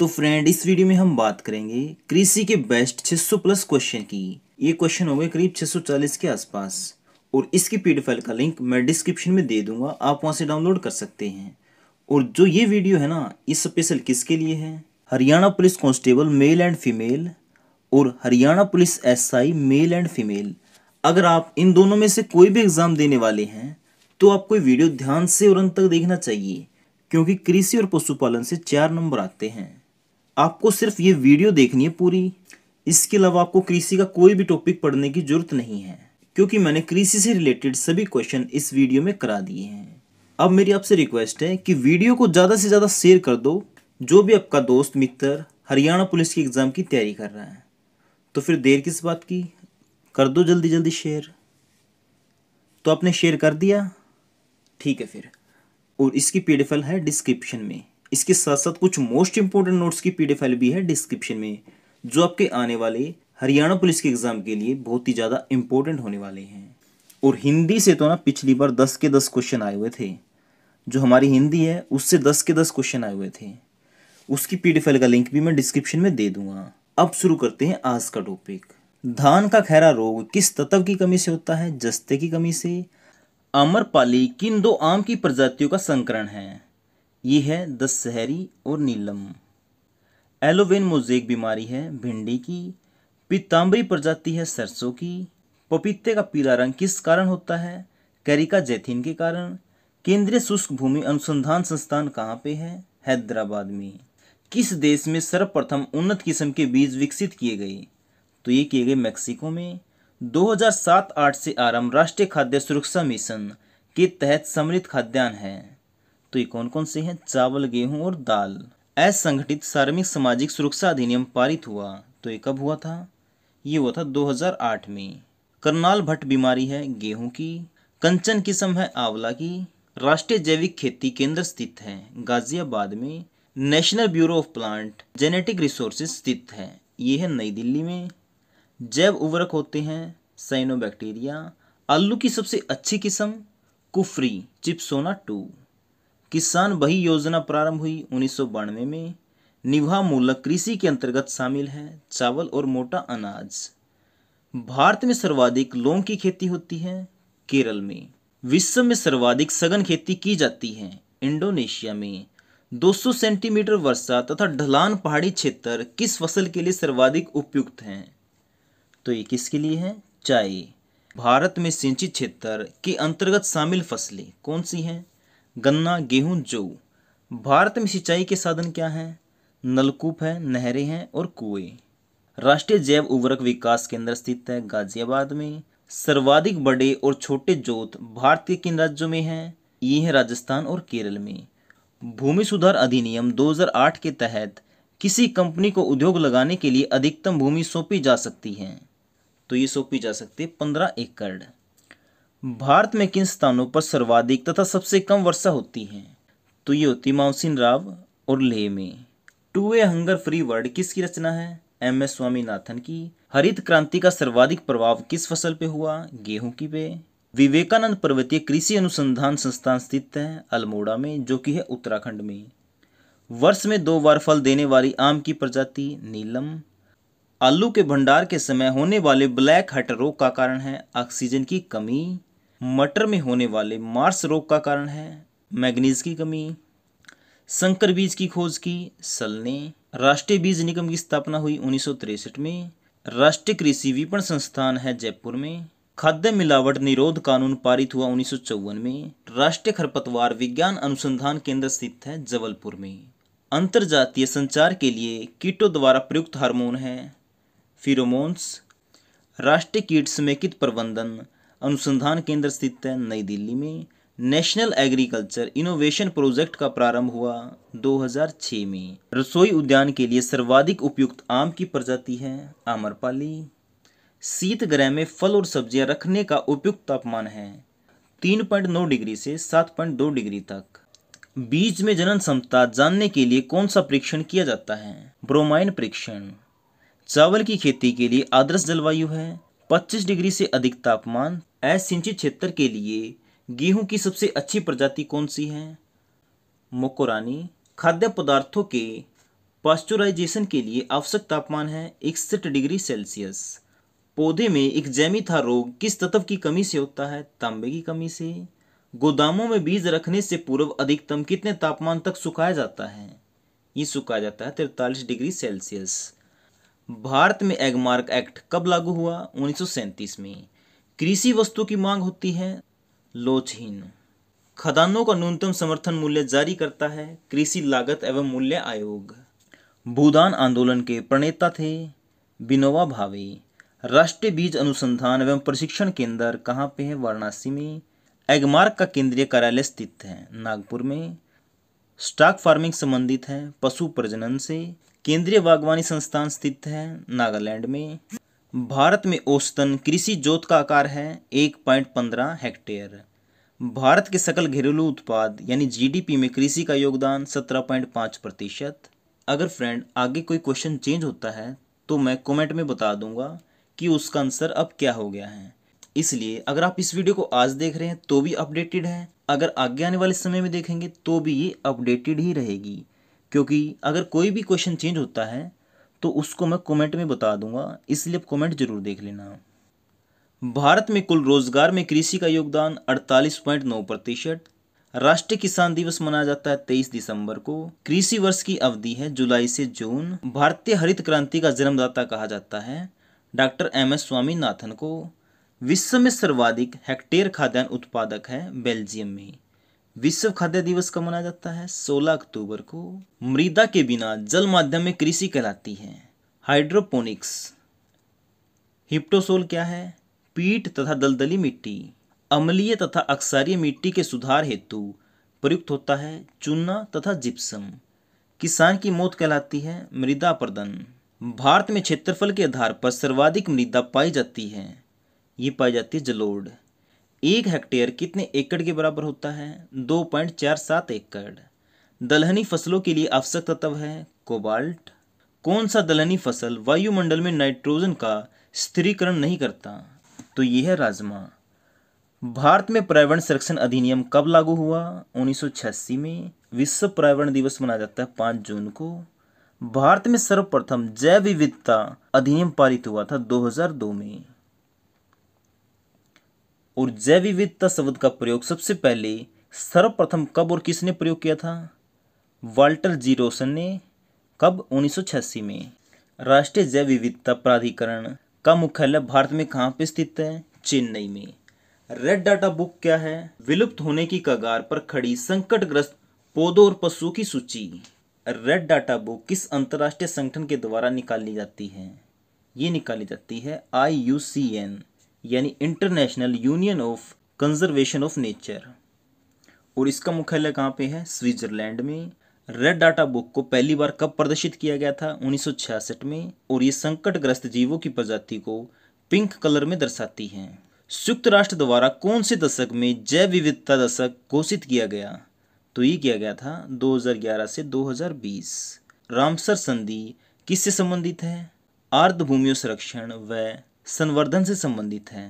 तो फ्रेंड इस वीडियो में हम बात करेंगे कृषि के बेस्ट 600 प्लस क्वेश्चन की ये क्वेश्चन होंगे करीब 640 के आसपास और इसकी पी फाइल का लिंक मैं डिस्क्रिप्शन में दे दूंगा आप वहां से डाउनलोड कर सकते हैं और जो ये वीडियो है ना ये स्पेशल किसके लिए है Haryana police constable male and female और Haryana police S male and female अगर आप इन दोनों में से कोई भी एग्ज़ाम देने वाले हैं तो आपको वीडियो ध्यान से और अंत तक देखना चाहिए क्योंकि कृषि और पशुपालन से चार नंबर आते हैं आपको सिर्फ ये वीडियो देखनी है पूरी इसके अलावा आपको कृषि का कोई भी टॉपिक पढ़ने की जरूरत नहीं है क्योंकि मैंने कृषि से रिलेटेड सभी क्वेश्चन इस वीडियो में करा दिए हैं अब मेरी आपसे रिक्वेस्ट है कि वीडियो को ज़्यादा से ज़्यादा शेयर कर दो जो भी आपका दोस्त मित्र हरियाणा पुलिस के एग्ज़ाम की तैयारी कर रहा है तो फिर देर किस बात की कर दो जल्दी जल्दी शेयर तो आपने शेयर कर दिया ठीक है फिर और इसकी पी है डिस्क्रिप्शन में इसके साथ साथ कुछ मोस्ट इंपॉर्टेंट नोट्स की पीडीएफ फाइल भी है डिस्क्रिप्शन में जो आपके आने वाले हरियाणा पुलिस के एग्जाम के लिए बहुत ही ज़्यादा इंपॉर्टेंट होने वाले हैं और हिंदी से तो ना पिछली बार दस के दस क्वेश्चन आए हुए थे जो हमारी हिंदी है उससे दस के दस क्वेश्चन आए हुए थे उसकी पी फाइल का लिंक भी मैं डिस्क्रिप्शन में दे दूंगा अब शुरू करते हैं आज का टॉपिक धान का खैरा रोग किस तत्व की कमी से होता है जस्ते की कमी से अमरपाली किन दो आम की प्रजातियों का संकरण है ये है दशहरी और नीलम एलोवेन मोजेक बीमारी है भिंडी की पीताम्बरी प्रजाति है सरसों की पपीते का पीला रंग किस कारण होता है कैरिका जैथिन के कारण केंद्रीय शुष्क भूमि अनुसंधान संस्थान कहाँ पे है हैदराबाद में किस देश में सर्वप्रथम उन्नत किस्म के बीज विकसित किए गए तो ये किए गए मेक्सिको में 2007-8 से आरंभ राष्ट्रीय खाद्य सुरक्षा मिशन के तहत सम्मिलित खाद्यान्न है तो ये कौन कौन से हैं चावल गेहूं और दाल असंगठित श्रमिक सामाजिक सुरक्षा अधिनियम पारित हुआ तो ये कब हुआ था ये हुआ था 2008 में करनाल भट्ट बीमारी है गेहूं की कंचन किस्म है आंवला की राष्ट्रीय जैविक खेती केंद्र स्थित है गाजियाबाद में national bureau of plant genetic resources स्थित है ये है नई दिल्ली में जैव उवरक होते हैं साइनोबैक्टीरिया आलू की सबसे अच्छी किस्म कुफरी चिप्सोना टू किसान बही योजना प्रारंभ हुई उन्नीस में निभा मूलक कृषि के अंतर्गत शामिल है चावल और मोटा अनाज भारत में सर्वाधिक लौंग की खेती होती है केरल में विश्व में सर्वाधिक सघन खेती की जाती है इंडोनेशिया में 200 सेंटीमीटर वर्षा तथा ढलान पहाड़ी क्षेत्र किस फसल के लिए सर्वाधिक उपयुक्त हैं तो ये किसके लिए है चाय भारत में सिंचित क्षेत्र के अंतर्गत शामिल फसलें कौन सी हैं गन्ना गेहूं जौ भारत में सिंचाई के साधन क्या हैं नलकूप है नहरें हैं और कुएं राष्ट्रीय जैव उर्वरक विकास केंद्र स्थित है गाजियाबाद में सर्वाधिक बड़े और छोटे जोत भारत के किन राज्यों में हैं ये है राजस्थान और केरल में भूमि सुधार अधिनियम 2008 के तहत किसी कंपनी को उद्योग लगाने के लिए अधिकतम भूमि सौंपी जा सकती है तो ये सौंपी जा सकती है पंद्रह एकड़ भारत में किन स्थानों पर सर्वाधिक तथा सबसे कम वर्षा होती है तो ये होती माउसिन राव और लेह में to a hunger free world किसकी रचना है एम एस स्वामीनाथन की हरित क्रांति का सर्वाधिक प्रभाव किस फसल पे हुआ गेहूं की पे विवेकानंद पर्वतीय कृषि अनुसंधान संस्थान स्थित है अल्मोड़ा में जो कि है उत्तराखंड में वर्ष में दो बार फल देने वाली आम की प्रजाति नीलम आलू के भंडार के समय होने वाले ब्लैक हट रोग का कारण है ऑक्सीजन की कमी मटर में होने वाले मार्स रोग का कारण है मैग्नीज की कमी संकर बीज की खोज की सलने राष्ट्रीय बीज निगम की स्थापना हुई उन्नीस में राष्ट्रीय कृषि विपणन संस्थान है जयपुर में खाद्य मिलावट निरोध कानून पारित हुआ उन्नीस में राष्ट्रीय खरपतवार विज्ञान अनुसंधान केंद्र स्थित है जबलपुर में जातीय संचार के लिए कीटों द्वारा प्रयुक्त हार्मोन है फिरोमोन्स राष्ट्रीय कीट समेकित प्रबंधन अनुसंधान केंद्र स्थित है नई दिल्ली में नेशनल एग्रीकल्चर इनोवेशन प्रोजेक्ट का प्रारंभ हुआ 2006 में रसोई उद्यान के लिए सर्वाधिक उपयुक्त आम की प्रजाति है आमरपाली शीत ग्रह में फल और सब्जियां रखने का उपयुक्त तापमान है 3.9 डिग्री से 7.2 डिग्री तक बीज में जनन क्षमता जानने के लिए कौन सा परीक्षण किया जाता है ब्रोमाइन परीक्षण चावल की खेती के लिए आदर्श जलवायु है 25 डिग्री से अधिक तापमान असिंचित क्षेत्र के लिए गेहूं की सबसे अच्छी प्रजाति कौन सी है मकोरानी खाद्य पदार्थों के पास्चुराइजेशन के लिए आवश्यक तापमान है इकसठ डिग्री सेल्सियस पौधे में एक जैमिथा रोग किस तत्व की कमी से होता है तांबे की कमी से गोदामों में बीज रखने से पूर्व अधिकतम कितने तापमान तक सुखाया जाता है ये सुखाया जाता है तिरतालीस डिग्री सेल्सियस भारत में एगमार्क एक्ट कब लागू हुआ उन्नीस में कृषि वस्तु की मांग होती है लोचहीन खदानों का न्यूनतम समर्थन मूल्य जारी करता है कृषि लागत एवं मूल्य आयोग भूदान आंदोलन के प्रणेता थे बिनोवा भावे राष्ट्रीय बीज अनुसंधान एवं प्रशिक्षण केंद्र कहाँ पे है वाराणसी में एगमार्क का केंद्रीय कार्यालय स्थित है नागपुर में स्टॉक फार्मिंग संबंधित है पशु प्रजनन से केंद्रीय बागवानी संस्थान स्थित है नागालैंड में भारत में औसतन कृषि जोत का आकार है एक पॉइंट पंद्रह हेक्टेयर भारत के सकल घरेलू उत्पाद यानी जीडीपी में कृषि का योगदान सत्रह पॉइंट पाँच प्रतिशत अगर फ्रेंड आगे कोई क्वेश्चन चेंज होता है तो मैं कमेंट में बता दूंगा कि उसका आंसर अब क्या हो गया है इसलिए अगर आप इस वीडियो को आज देख रहे हैं तो भी अपडेटेड है अगर आगे आने वाले समय में देखेंगे तो भी ये अपडेटेड ही रहेगी क्योंकि अगर कोई भी क्वेश्चन चेंज होता है तो उसको मैं कमेंट में बता दूंगा इसलिए कमेंट जरूर देख लेना भारत में कुल रोजगार में कृषि का योगदान 48.9 प्रतिशत राष्ट्रीय किसान दिवस मनाया जाता है तेईस दिसंबर को कृषि वर्ष की अवधि है जुलाई से जून भारतीय हरित क्रांति का जन्मदाता कहा जाता है डॉक्टर एम एस स्वामीनाथन को विश्व में सर्वाधिक हेक्टेयर खाद्यान्न उत्पादक है बेल्जियम में विश्व खाद्य दिवस कब मनाया जाता है 16 अक्टूबर को मृदा के बिना जल माध्यम में कृषि कहलाती है हाइड्रोपोनिक्स हिप्टोसोल क्या है पीट तथा दलदली मिट्टी अम्लीय तथा अक्षारीय मिट्टी के सुधार हेतु प्रयुक्त होता है चूना तथा जिप्सम किसान की मौत कहलाती है मृदा प्रदन भारत में क्षेत्रफल के आधार पर सर्वाधिक मृदा पाई जाती है ये पाई जाती है जलोड़ एक हेक्टेयर कितने एकड़ के बराबर होता है दो पॉइंट चार सात एकड़ दलहनी फसलों के लिए आवश्यक तत्व है कोबाल्ट कौन सा दलहनी फसल वायुमंडल में नाइट्रोजन का स्थिरीकरण नहीं करता तो यह है राजमा भारत में पर्यावरण संरक्षण अधिनियम कब लागू हुआ उन्नीस में विश्व पर्यावरण दिवस मनाया जाता है पाँच जून को भारत में सर्वप्रथम जैव विविधता अधिनियम पारित हुआ था 2002 में और जैव विविधता शब्द का प्रयोग सबसे पहले सर्वप्रथम कब और किसने प्रयोग किया था वाल्टर जी रोशन ने कब उन्नीस में राष्ट्रीय जैव विविधता प्राधिकरण का मुख्यालय भारत में कहाँ पर स्थित है चेन्नई में रेड डाटा बुक क्या है विलुप्त होने की कगार पर खड़ी संकटग्रस्त पौधों और पशुओं की सूची रेड डाटा बुक किस अंतर्राष्ट्रीय संगठन के द्वारा निकाली जाती है ये निकाली जाती है आई यू सी एन यानी international union of conservation of nature और इसका मुख्यालय कहाँ पे है स्विट्जरलैंड में रेड डाटा बुक को पहली बार कब प्रदर्शित किया गया था 1966 में और ये संकटग्रस्त जीवों की प्रजाति को पिंक कलर में दर्शाती है संयुक्त राष्ट्र द्वारा कौन से दशक में जैव विविधता दशक घोषित किया गया तो ये किया गया था 2011 से 2020 रामसर संधि किससे संबंधित है आर्द्र भूमियों संरक्षण व संवर्धन से संबंधित हैं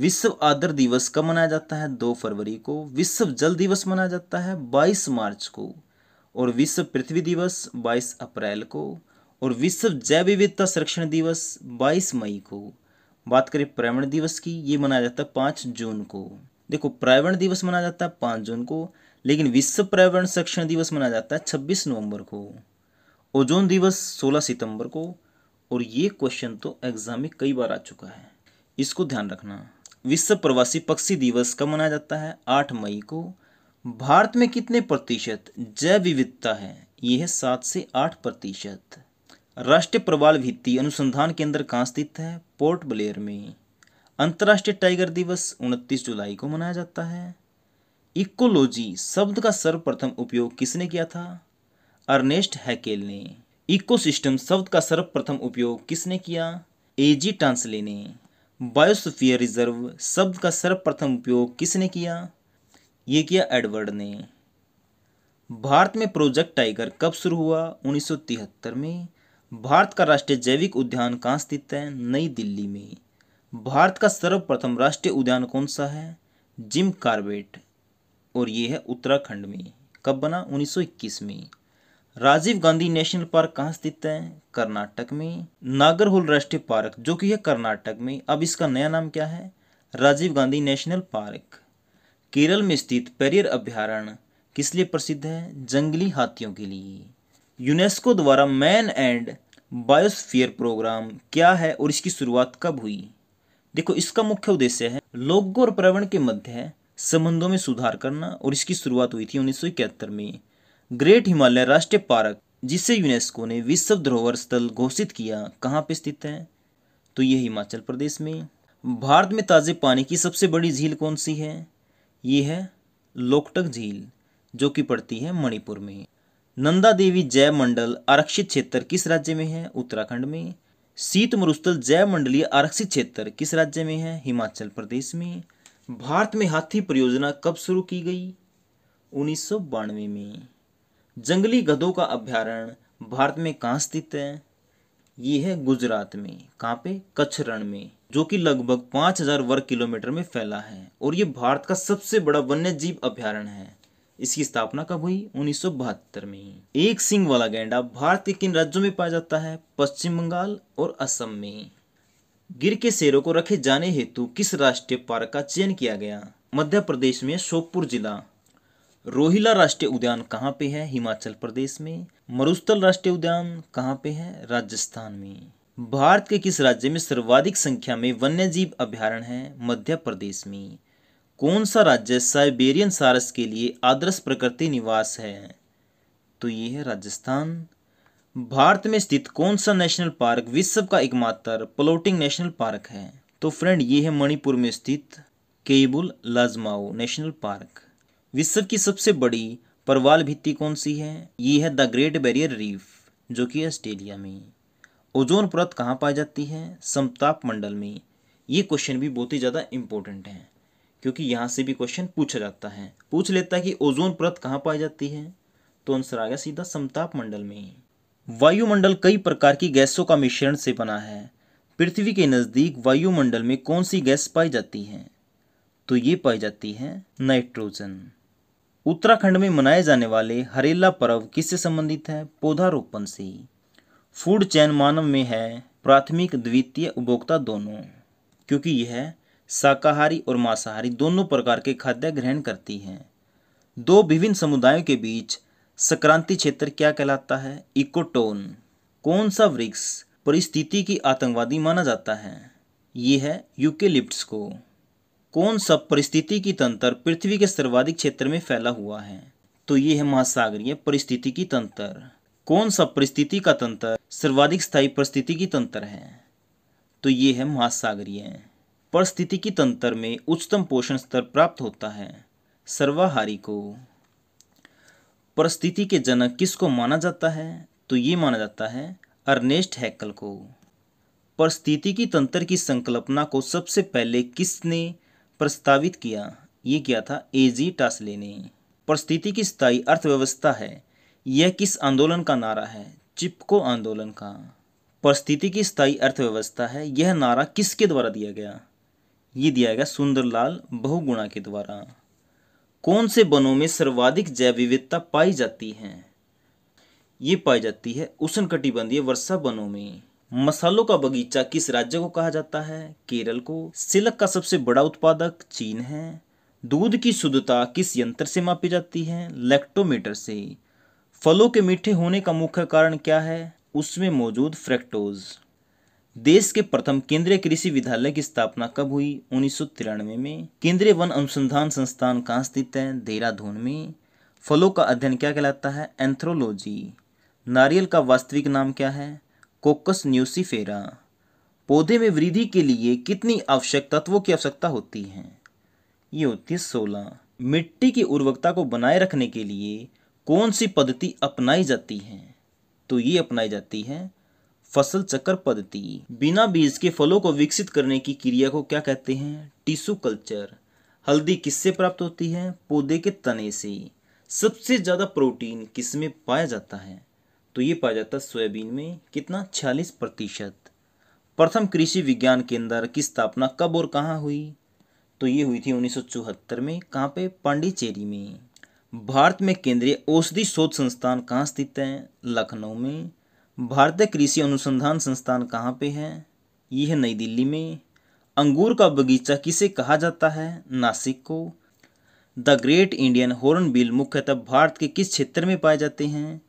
विश्व आदर दिवस कब मनाया जाता है दो फरवरी को विश्व जल दिवस मनाया जाता है बाईस मार्च को और विश्व पृथ्वी दिवस बाईस अप्रैल को और विश्व जैव विविधता संरक्षण दिवस बाईस मई को बात करें पर्यावरण दिवस की ये मनाया जाता है पाँच जून को देखो पर्यावरण दिवस मनाया जाता है पाँच जून को लेकिन विश्व पर्यावरण संरक्षण दिवस मनाया जाता है छब्बीस नवंबर को ओजोन दिवस सोलह सितंबर को और ये क्वेश्चन तो एग्ज़ाम में कई बार आ चुका है इसको ध्यान रखना विश्व प्रवासी पक्षी दिवस कब मनाया जाता है आठ मई को भारत में कितने प्रतिशत जैव विविधता है यह है सात से आठ प्रतिशत राष्ट्रीय प्रवाल भित्ति अनुसंधान केंद्र कहाँ स्थित है पोर्ट ब्लेयर में अंतर्राष्ट्रीय टाइगर दिवस उनतीस जुलाई को मनाया जाता है इकोलॉजी शब्द का सर्वप्रथम उपयोग किसने किया था अर्नेस्ट हैकेल ने इकोसिस्टम शब्द का सर्वप्रथम उपयोग किसने किया एजी टांसले ने बायोसफियर रिजर्व शब्द का सर्वप्रथम उपयोग किसने किया ये किया एडवर्ड ने भारत में प्रोजेक्ट टाइगर कब शुरू हुआ 1973 में भारत का राष्ट्रीय जैविक उद्यान कहाँ स्थित है नई दिल्ली में भारत का सर्वप्रथम राष्ट्रीय उद्यान कौन सा है जिम कार्बेट और ये है उत्तराखंड में कब बना 1921 में राजीव गांधी नेशनल पार्क कहाँ स्थित है कर्नाटक में नागरहुल राष्ट्रीय पार्क जो कि है कर्नाटक में अब इसका नया नाम क्या है राजीव गांधी नेशनल पार्क केरल में स्थित पेरियर अभ्यारण्य किस लिए प्रसिद्ध है जंगली हाथियों के लिए यूनेस्को द्वारा मैन एंड बायोस्फीयर प्रोग्राम क्या है और इसकी शुरुआत कब हुई देखो इसका मुख्य उद्देश्य है लोगों और पर्यावरण के मध्य संबंधों में सुधार करना और इसकी शुरुआत हुई थी उन्नीस में ग्रेट हिमालय राष्ट्रीय पार्क जिसे यूनेस्को ने विश्व धरोहर स्थल घोषित किया कहाँ पे स्थित है तो ये हिमाचल प्रदेश में भारत में ताज़े पानी की सबसे बड़ी झील कौन सी है ये है लोकटक झील जो कि पड़ती है मणिपुर में नंदा देवी जैव मंडल आरक्षित क्षेत्र किस राज्य में है उत्तराखंड में शीत मरुस्थल जैव मंडलीय आरक्षित क्षेत्र किस राज्य में है हिमाचल प्रदेश में भारत में हाथी परियोजना कब शुरू की गई उन्नीस में जंगली गधों का अभ्यारण्य भारत में कहाँ स्थित है ये है गुजरात में कहाँ पे कच्छ रण में जो कि लगभग 5000 वर्ग किलोमीटर में फैला है और ये भारत का सबसे बड़ा वन्य जीव अभ्यारण्य है इसकी स्थापना कब हुई उन्नीस में एक सिंह वाला गैंडा भारत के किन राज्यों में पाया जाता है पश्चिम बंगाल और असम में गिर के शेरों को रखे जाने हेतु किस राष्ट्रीय पार्क का चयन किया गया मध्य प्रदेश में सोपुर जिला रोहिला राष्ट्रीय उद्यान कहाँ पे है हिमाचल प्रदेश में मरुस्थल राष्ट्रीय उद्यान कहाँ पे है राजस्थान में भारत के किस राज्य में सर्वाधिक संख्या में वन्यजीव अभ्यारण है मध्य प्रदेश में कौन सा राज्य साइबेरियन सारस के लिए आदर्श प्रकृति निवास है तो ये है राजस्थान भारत में स्थित कौन सा नेशनल पार्क विश्व का एकमात्र प्लोटिंग नेशनल पार्क है तो फ्रेंड ये है मणिपुर में स्थित केबुल लाजमाओ नेशनल पार्क विश्व की सबसे बड़ी परवाल भित्ति कौन सी है ये है द ग्रेट बैरियर रीफ जो कि ऑस्ट्रेलिया में ओजोन परत कहाँ पाई जाती है समताप मंडल में ये क्वेश्चन भी बहुत ही ज़्यादा इम्पोर्टेंट है क्योंकि यहाँ से भी क्वेश्चन पूछा जाता है पूछ लेता है कि ओजोन परत कहाँ पाई जाती है तो आंसर आ गया सीधा समताप मंडल में वायुमंडल कई प्रकार की गैसों का मिश्रण से बना है पृथ्वी के नज़दीक वायुमंडल में कौन सी गैस पाई जाती है तो ये पाई जाती है नाइट्रोजन उत्तराखंड में मनाए जाने वाले हरेला पर्व किससे संबंधित है पौधारोपण से फूड चैन मानव में है प्राथमिक द्वितीय उपभोक्ता दोनों क्योंकि यह शाकाहारी और मांसाहारी दोनों प्रकार के खाद्य ग्रहण करती हैं दो विभिन्न समुदायों के बीच संक्रांति क्षेत्र क्या कहलाता है इकोटोन कौन सा वृक्ष परिस्थिति की आतंकवादी माना जाता है ये है यूकेलिप्ट्स को कौन सा परिस्थितिकी तंत्र पृथ्वी के सर्वाधिक क्षेत्र में फैला हुआ है तो ये है महासागरीय परिस्थितिकी तंत्र कौन सा परिस्थिति का तंत्र सर्वाधिक स्थायी परिस्थितिकी तंत्र है तो ये है महासागरीय परिस्थितिकी तंत्र में उच्चतम पोषण स्तर प्राप्त होता है सर्वाहारी को परिस्थिति के जनक किसको माना जाता है तो ये माना जाता है अर्नेस्ट हैकल को परिस्थितिकी तंत्र की संकल्पना को सबसे पहले किसने प्रस्तावित किया ये किया था ए जी टासले ने परिस्थिति की स्थायी अर्थव्यवस्था है यह किस आंदोलन का नारा है चिपको आंदोलन का परिस्थिति की स्थायी अर्थव्यवस्था है यह नारा किसके द्वारा दिया गया ये दिया गया सुंदरलाल बहुगुणा के द्वारा कौन से वनों में सर्वाधिक जैव विविधता पाई जाती है ये पाई जाती है उष्णकटिबंधीय वर्षा वनों में मसालों का बगीचा किस राज्य को कहा जाता है केरल को सिलक का सबसे बड़ा उत्पादक चीन है दूध की शुद्धता किस यंत्र से मापी जाती है लेक्टोमीटर से फलों के मीठे होने का मुख्य कारण क्या है उसमें मौजूद फ्रैक्टोज देश के प्रथम केंद्रीय कृषि विद्यालय की स्थापना कब हुई उन्नीस में केंद्रीय वन अनुसंधान संस्थान कहाँ स्थित है देहरादून में फलों का अध्ययन क्या कहलाता है एंथ्रोलॉजी नारियल का वास्तविक नाम क्या है कोकस न्यूसीफेरा पौधे में वृद्धि के लिए कितनी आवश्यक तत्वों की आवश्यकता होती है ये होती है सोलह मिट्टी की उर्वरकता को बनाए रखने के लिए कौन सी पद्धति अपनाई जाती है तो ये अपनाई जाती है फसल चक्र पद्धति बिना बीज के फलों को विकसित करने की क्रिया को क्या कहते हैं टिश्यू कल्चर हल्दी किससे प्राप्त होती है पौधे के तने से सबसे ज़्यादा प्रोटीन किसमें पाया जाता है तो ये पाया जाता है सोयाबीन में कितना छियालीस प्रतिशत प्रथम कृषि विज्ञान केंद्र की स्थापना कब और कहाँ हुई तो ये हुई थी उन्नीस में कहाँ पे पांडिचेरी में भारत में केंद्रीय औषधि शोध संस्थान कहाँ स्थित है लखनऊ में भारतीय कृषि अनुसंधान संस्थान कहाँ पे है ये है नई दिल्ली में अंगूर का बगीचा किसे कहा जाता है नासिक को द ग्रेट इंडियन हॉर्नबिल मुख्यतः भारत के किस क्षेत्र में पाए जाते हैं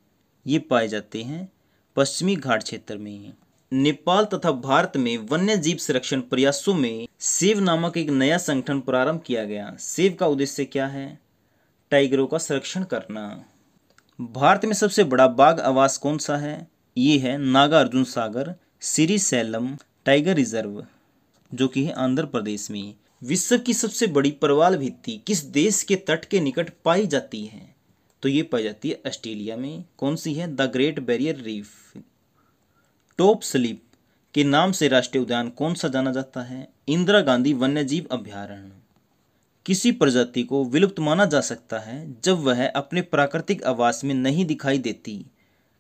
ये पाए जाते हैं पश्चिमी घाट क्षेत्र में नेपाल तथा भारत में वन्य जीव संरक्षण प्रयासों में सेव नामक एक नया संगठन प्रारंभ किया गया सेव का उद्देश्य क्या है टाइगरों का संरक्षण करना भारत में सबसे बड़ा बाघ आवास कौन सा है ये है Nagarjuna Sagar Srisailam tiger reserve जो कि है आंध्र प्रदेश में विश्व की सबसे बड़ी परवाल भित्ति किस देश के तट के निकट पाई जाती है तो ये पाई जाती है ऑस्ट्रेलिया में कौन सी है the great barrier reef top slip के नाम से राष्ट्रीय उद्यान कौन सा जाना जाता है इंदिरा गांधी वन्यजीव अभ्यारण्य किसी प्रजाति को विलुप्त माना जा सकता है जब वह अपने प्राकृतिक आवास में नहीं दिखाई देती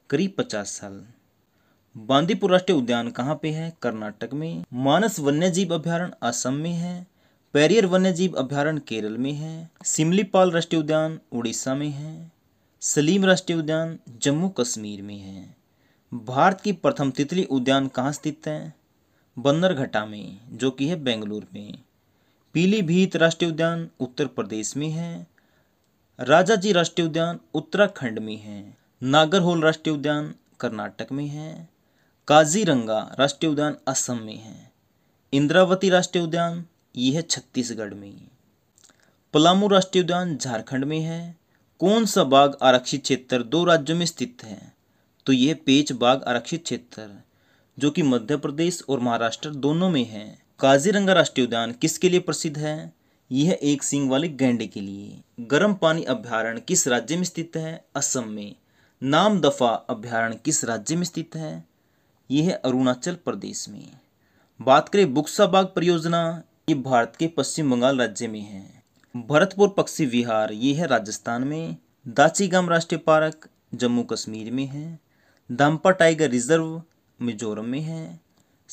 करीब पचास साल बांदीपुर राष्ट्रीय उद्यान कहाँ पे है कर्नाटक में मानस वन्यजीव अभ्यारण्य असम में है पैरियर वन्यजीव अभ्यारण्य केरल में है सिमलीपाल राष्ट्रीय उद्यान उड़ीसा में है सलीम राष्ट्रीय उद्यान जम्मू कश्मीर में है भारत की प्रथम तितली उद्यान कहाँ स्थित है बंदरघटा में जो कि है बेंगलुरु में पीलीभीत राष्ट्रीय उद्यान उत्तर प्रदेश में है राजा जी राष्ट्रीय उद्यान उत्तराखंड में है नागरहोल राष्ट्रीय उद्यान कर्नाटक में है काजीरंगा राष्ट्रीय उद्यान असम में है इंद्रावती राष्ट्रीय उद्यान ये है छत्तीसगढ़ में पलामू राष्ट्रीय उद्यान झारखंड में है कौन सा बाघ आरक्षित क्षेत्र दो राज्यों में स्थित है तो ये पेच बाघ आरक्षित क्षेत्र जो कि मध्य प्रदेश और महाराष्ट्र दोनों में है काजीरंगा राष्ट्रीय उद्यान किसके लिए प्रसिद्ध है यह एक सिंह वाले गैंडे के लिए गर्म पानी अभ्यारण्य किस राज्य में स्थित है असम में नाम दफा अभ्यारण्य किस राज्य में स्थित है यह अरुणाचल प्रदेश में बात करें बुक्सा बाग परियोजना ये भारत के पश्चिम बंगाल राज्य में है भरतपुर पक्षी विहार ये है राजस्थान में दाचीगाम राष्ट्रीय पार्क जम्मू कश्मीर में है दाम्पा टाइगर रिजर्व मिजोरम में है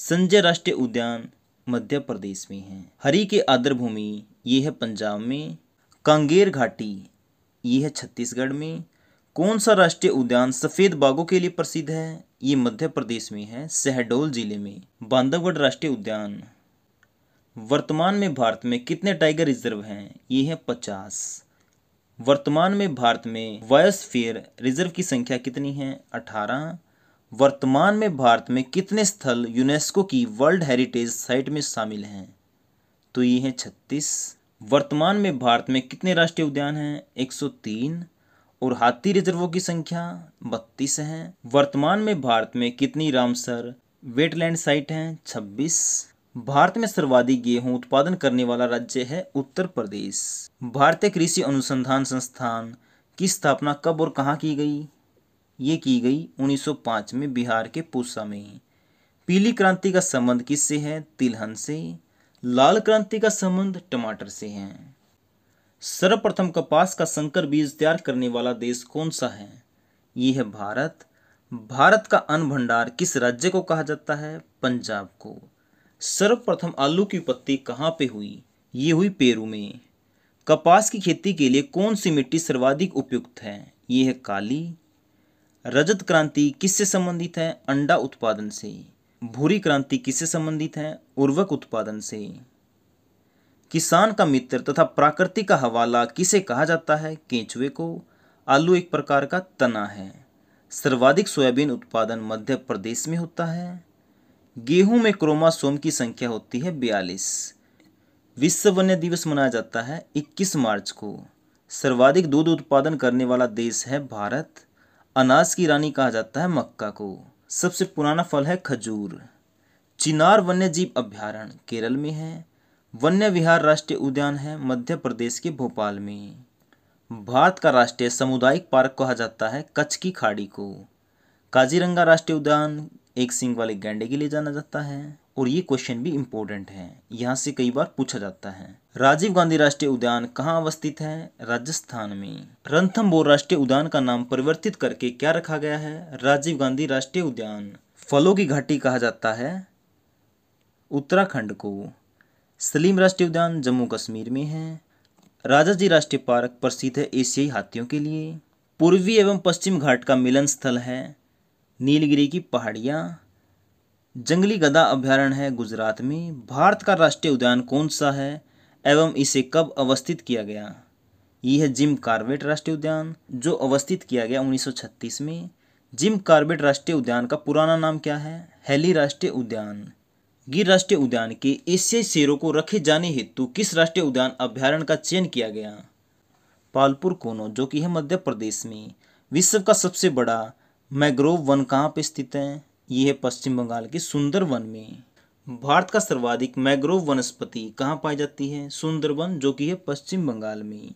संजय राष्ट्रीय उद्यान मध्य प्रदेश में है हरी के आदर भूमि ये है पंजाब में कांगेर घाटी ये है छत्तीसगढ़ में कौन सा राष्ट्रीय उद्यान सफ़ेद बाघों के लिए प्रसिद्ध है ये मध्य प्रदेश में है शहडोल जिले में बांधवगढ़ राष्ट्रीय उद्यान वर्तमान में भारत में कितने टाइगर रिजर्व हैं ये हैं पचास वर्तमान में भारत में वायोस्फीयर रिजर्व की संख्या कितनी है अठारह वर्तमान में भारत में कितने स्थल यूनेस्को की वर्ल्ड हेरिटेज साइट में शामिल हैं तो ये हैं छत्तीस वर्तमान में भारत में कितने राष्ट्रीय उद्यान हैं एक सौ तीन और हाथी रिजर्वों की संख्या बत्तीस है वर्तमान में भारत में कितनी रामसर वेटलैंड साइट हैं छब्बीस भारत में सर्वाधिक गेहूं उत्पादन करने वाला राज्य है उत्तर प्रदेश भारतीय कृषि अनुसंधान संस्थान की स्थापना कब और कहाँ की गई ये की गई 1905 में बिहार के पूसा में पीली क्रांति का संबंध किससे है तिलहन से लाल क्रांति का संबंध टमाटर से है सर्वप्रथम कपास का संकर बीज तैयार करने वाला देश कौन सा है ये है भारत भारत का अन्न भंडार किस राज्य को कहा जाता है पंजाब को सर्वप्रथम आलू की उत्पत्ति कहाँ पे हुई ये हुई पेरू में कपास की खेती के लिए कौन सी मिट्टी सर्वाधिक उपयुक्त है ये है काली रजत क्रांति किससे संबंधित है अंडा उत्पादन से भूरी क्रांति किससे संबंधित है उर्वक उत्पादन से किसान का मित्र तथा प्रकृति का हवाला किसे कहा जाता है केंचुए को आलू एक प्रकार का तना है सर्वाधिक सोयाबीन उत्पादन मध्य प्रदेश में होता है गेहूं में क्रोमासोम की संख्या होती है बयालीस विश्व वन्य दिवस मनाया जाता है 21 मार्च को सर्वाधिक दूध उत्पादन करने वाला देश है भारत अनाज की रानी कहा जाता है मक्का को सबसे पुराना फल है खजूर चिनार वन्य जीव अभ्यारण्य केरल में है वन्य विहार राष्ट्रीय उद्यान है मध्य प्रदेश के भोपाल में भारत का राष्ट्रीय सामुदायिक पार्क कहा जाता है कच्छ की खाड़ी को काजीरंगा राष्ट्रीय उद्यान एक सिंग वाले गैंडे के लिए जाना जाता है और ये क्वेश्चन भी इम्पोर्टेंट है यहाँ से कई बार पूछा जाता है राजीव गांधी राष्ट्रीय उद्यान कहाँ अवस्थित है राजस्थान में रंथम राष्ट्रीय उद्यान का नाम परिवर्तित करके क्या रखा गया है राजीव गांधी राष्ट्रीय उद्यान फलों की घाटी कहा जाता है उत्तराखंड को सलीम राष्ट्रीय उद्यान जम्मू कश्मीर में है राजा जी राष्ट्रीय पार्क प्रसिद्ध है एशियाई हाथियों के लिए पूर्वी एवं पश्चिम घाट का मिलन स्थल है नीलगिरी की पहाड़ियाँ जंगली गदा अभ्यारण्य है गुजरात में भारत का राष्ट्रीय उद्यान कौन सा है एवं इसे कब अवस्थित किया गया यह है जिम कार्बेट राष्ट्रीय उद्यान जो अवस्थित किया गया 1936 में जिम कार्बेट राष्ट्रीय उद्यान का पुराना नाम क्या है हेली राष्ट्रीय उद्यान गिर राष्ट्रीय उद्यान के एशियाई शेरों को रखे जाने हेतु किस राष्ट्रीय उद्यान अभ्यारण्य का चयन किया गया पालपुर कोनो जो कि है मध्य प्रदेश में विश्व का सबसे बड़ा मैग्रोव वन कहाँ पर स्थित है ये है पश्चिम बंगाल के सुंदरवन में भारत का सर्वाधिक मैग्रोव वनस्पति कहाँ पाई जाती है सुंदरवन जो कि है पश्चिम बंगाल में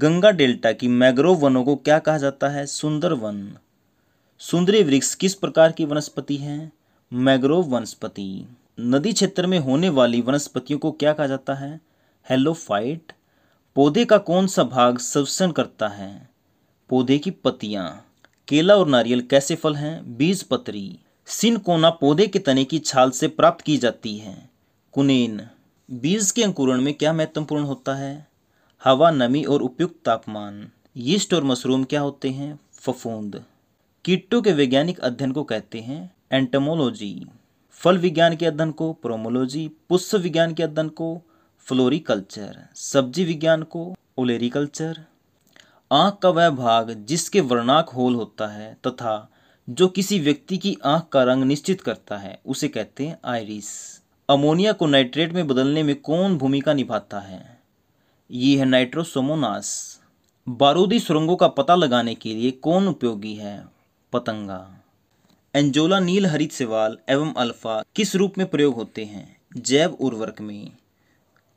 गंगा डेल्टा की मैग्रोव वनों को क्या कहा जाता है सुंदर वन सुंदरी वृक्ष किस प्रकार की वनस्पति है मैग्रोव वनस्पति नदी क्षेत्र में होने वाली वनस्पतियों को क्या कहा जाता है हेलोफाइट पौधे का कौन सा भाग संवसन करता है पौधे की पत्तियाँ केला और नारियल कैसे फल हैं बीज पत्री सिनकोना पौधे के तने की छाल से प्राप्त की जाती है कुनेन बीज के अंकुरण में क्या महत्वपूर्ण होता है हवा नमी और उपयुक्त तापमान यीस्ट और मशरूम क्या होते हैं फफूंद कीटों के वैज्ञानिक अध्ययन को कहते हैं एंटमोलॉजी फल विज्ञान के अध्ययन को प्रोमोलॉजी पुष्प विज्ञान के अध्ययन को फ्लोरिकल्चर सब्जी विज्ञान को ओलेरिकल्चर आँख का वह भाग जिसके वर्णाक होल होता है तथा जो किसी व्यक्ति की आँख का रंग निश्चित करता है उसे कहते हैं आयरिस अमोनिया को नाइट्रेट में बदलने में कौन भूमिका निभाता है ये है नाइट्रोसोमोनास बारूदी सुरंगों का पता लगाने के लिए कौन उपयोगी है पतंगा एंजोला नील हरित सेवाल एवं अल्फा किस रूप में प्रयोग होते हैं जैव उर्वरक में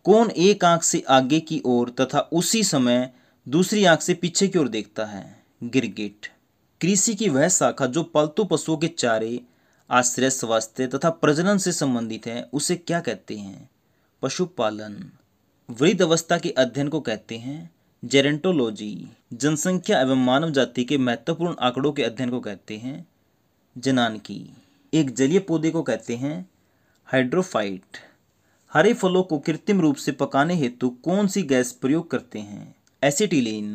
कौन एक आंख से आगे की ओर तथा उसी समय दूसरी आंख से पीछे की ओर देखता है गिरगिट कृषि की वह शाखा जो पालतू पशुओं के चारे आश्रय स्वास्थ्य तथा प्रजनन से संबंधित है उसे क्या कहते हैं पशुपालन वृद्ध अवस्था के अध्ययन को कहते हैं जेरेंटोलॉजी जनसंख्या एवं मानव जाति के महत्वपूर्ण आंकड़ों के अध्ययन को कहते हैं जनानकी एक जलीय पौधे को कहते हैं हाइड्रोफाइट हरे फलों को कृत्रिम रूप से पकाने हेतु कौन सी गैस प्रयोग करते हैं एसिटिलीन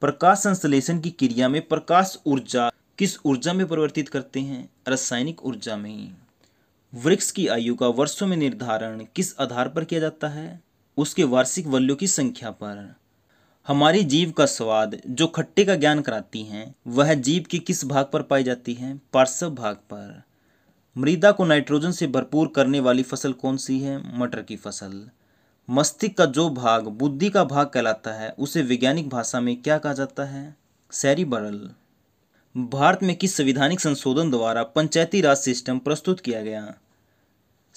प्रकाश संश्लेषण की क्रिया में प्रकाश ऊर्जा किस ऊर्जा में परिवर्तित करते हैं रासायनिक ऊर्जा में वृक्ष की आयु का वर्षों में निर्धारण किस आधार पर किया जाता है उसके वार्षिक वल्यों की संख्या पर हमारी जीव का स्वाद जो खट्टे का ज्ञान कराती हैं वह जीव के किस भाग पर पाई जाती है पार्श्व भाग पर मृदा को नाइट्रोजन से भरपूर करने वाली फसल कौन सी है मटर की फसल मस्तिष्क का जो भाग बुद्धि का भाग कहलाता है उसे वैज्ञानिक भाषा में क्या कहा जाता है सैरीबरल भारत में किस संविधानिक संशोधन द्वारा पंचायती राज सिस्टम प्रस्तुत किया गया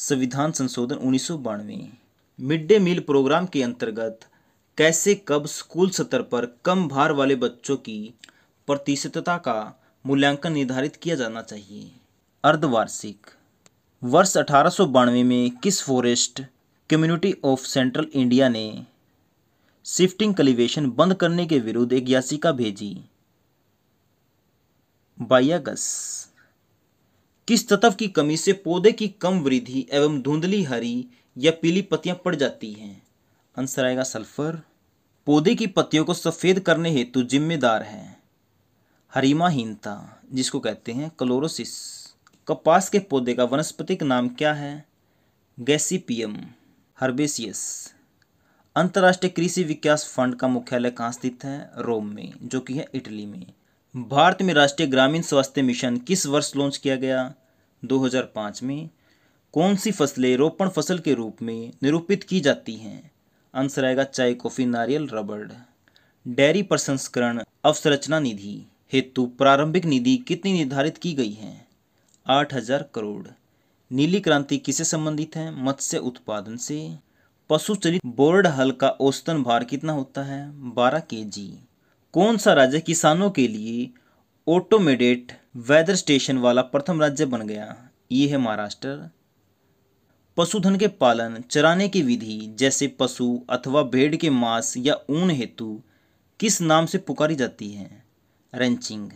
संविधान संशोधन उन्नीस मिड डे मील प्रोग्राम के अंतर्गत कैसे कब स्कूल स्तर पर कम भार वाले बच्चों की प्रतिशतता का मूल्यांकन निर्धारित किया जाना चाहिए अर्धवार्षिक वर्ष अठारह में किस forest community of central India ने शिफ्टिंग कलिवेशन बंद करने के विरुद्ध एक याचिका भेजी बायागस किस तत्व की कमी से पौधे की कम वृद्धि एवं धुंधली हरी या पीली पत्तियां पड़ जाती हैं आंसर आएगा सल्फर पौधे की पत्तियों को सफ़ेद करने हेतु जिम्मेदार है हरिमाहीनता जिसको कहते हैं क्लोरोसिस कपास के पौधे का वनस्पतिक नाम क्या है गैसीपियम हर्बेसियस अंतर्राष्ट्रीय कृषि विकास फंड का मुख्यालय कहाँ स्थित है रोम में जो कि है इटली में भारत में राष्ट्रीय ग्रामीण स्वास्थ्य मिशन किस वर्ष लॉन्च किया गया 2005 में कौन सी फसलें रोपण फसल के रूप में निरूपित की जाती हैं आंसर आएगा चाय कॉफ़ी नारियल रबड़ डेयरी प्रसंस्करण अवसंरचना निधि हेतु प्रारंभिक निधि कितनी निर्धारित की गई है आठ हजार करोड़ नीली क्रांति किसे संबंधित है मत्स्य उत्पादन से पशु चलित बोर्ड हल का औसतन भार कितना होता है 12 केजी कौन सा राज्य किसानों के लिए ऑटोमेडेट वेदर स्टेशन वाला प्रथम राज्य बन गया ये है महाराष्ट्र पशुधन के पालन चराने की विधि जैसे पशु अथवा भेड़ के मांस या ऊन हेतु किस नाम से पुकारी जाती है रेंचिंग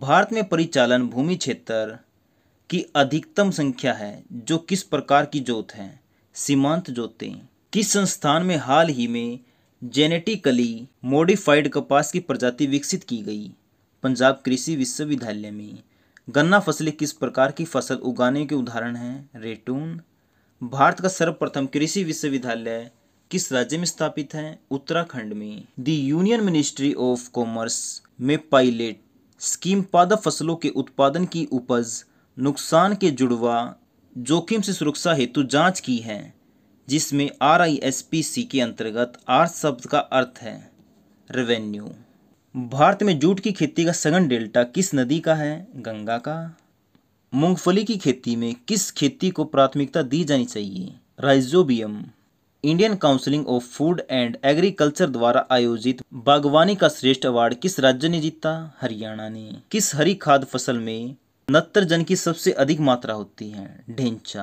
भारत में परिचालन भूमि क्षेत्र की अधिकतम संख्या है जो किस प्रकार की जोत है सीमांत जोतें किस संस्थान में हाल ही में जेनेटिकली मॉडिफाइड कपास की प्रजाति विकसित की गई पंजाब कृषि विश्वविद्यालय में गन्ना फसलें किस प्रकार की फसल उगाने के उदाहरण हैं रेटून भारत का सर्वप्रथम कृषि विश्वविद्यालय किस राज्य में स्थापित है उत्तराखंड में the union ministry of commerce में पायलट स्कीम पादप फसलों के उत्पादन की उपज नुकसान के जुड़वा जोखिम से सुरक्षा हेतु जांच की है जिसमें R I S P C के अंतर्गत आर शब्द का अर्थ है रेवेन्यू भारत में जूट की खेती का सघन डेल्टा किस नदी का है गंगा का मूंगफली की खेती में किस खेती को प्राथमिकता दी जानी चाहिए rhizobium Indian counselling of food and agriculture द्वारा आयोजित बागवानी का श्रेष्ठ अवार्ड किस राज्य ने जीता हरियाणा ने किस हरी खाद फसल में नत्रजन की सबसे अधिक मात्रा होती है ढेंचा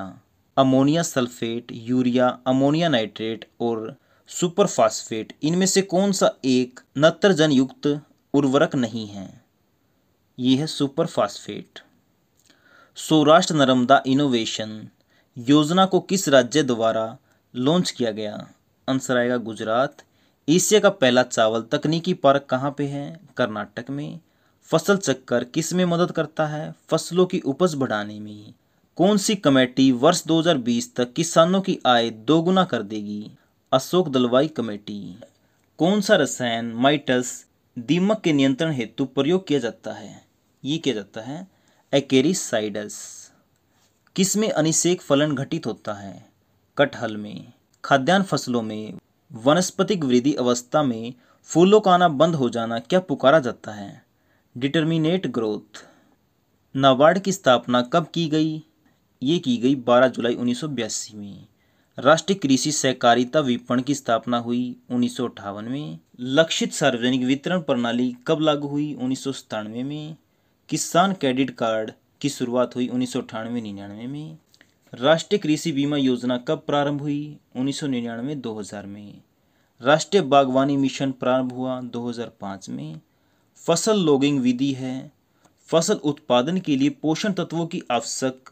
ammonia sulphate urea ammonia nitrate और सुपरफास्फेट इनमें से कौन सा एक नत्रजन युक्त उर्वरक नहीं है ये है सुपरफास्फेट सौराष्ट्र नर्मदा इनोवेशन योजना को किस राज्य द्वारा लॉन्च किया गया आंसर आएगा गुजरात एशिया का पहला चावल तकनीकी पार्क कहाँ पे है कर्नाटक में फसल चक्कर किस में मदद करता है फसलों की उपज बढ़ाने में कौन सी कमेटी वर्ष 2020 तक किसानों की आय दोगुना कर देगी अशोक दलवाई कमेटी कौन सा रसायन माइटस दीमक के नियंत्रण हेतु प्रयोग किया जाता है ये किया जाता है एकेरिसाइडस किस में अनिषेक फलन घटित होता है कटहल में खाद्यान्न फसलों में वनस्पतिक वृद्धि अवस्था में फूलों का आना बंद हो जाना क्या पुकारा जाता है डिटर्मिनेट ग्रोथ नाबार्ड की स्थापना कब की गई ये की गई 12 जुलाई उन्नीस में राष्ट्रीय कृषि सहकारिता विपणन की स्थापना हुई उन्नीस में लक्षित सार्वजनिक वितरण प्रणाली कब लागू हुई उन्नीस में किसान क्रेडिट कार्ड की शुरुआत हुई उन्नीस सौ निन्यानवे में राष्ट्रीय कृषि बीमा योजना कब प्रारंभ हुई उन्नीस सौ निन्यानवे दो हज़ार में राष्ट्रीय बागवानी मिशन प्रारंभ हुआ 2005 में फसल लॉगिंग विधि है फसल उत्पादन के लिए पोषण तत्वों की आवश्यक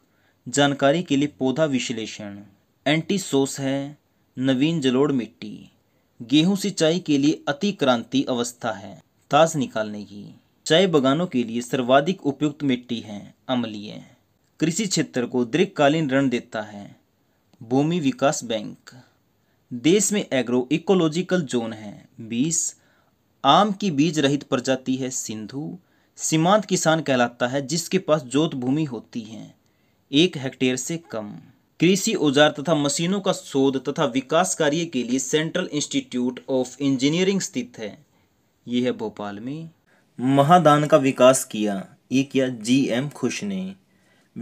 जानकारी के लिए पौधा विश्लेषण एंटी सोस है नवीन जलोड़ मिट्टी गेहूं सिंचाई के लिए अतिक्रांति अवस्था है ताज निकालने की चाय बगानों के लिए सर्वाधिक उपयुक्त मिट्टी है अम्लीय कृषि क्षेत्र को दीर्घकालीन ऋण देता है भूमि विकास बैंक देश में एग्रो इकोलॉजिकल जोन है बीस आम की बीज रहित प्रजाति है सिंधु सीमांत किसान कहलाता है जिसके पास जोत भूमि होती है एक हेक्टेयर से कम कृषि औजार तथा मशीनों का शोध तथा विकास कार्य के लिए सेंट्रल इंस्टीट्यूट ऑफ इंजीनियरिंग स्थित है ये है भोपाल में महादान का विकास किया ये किया जी एम खुश ने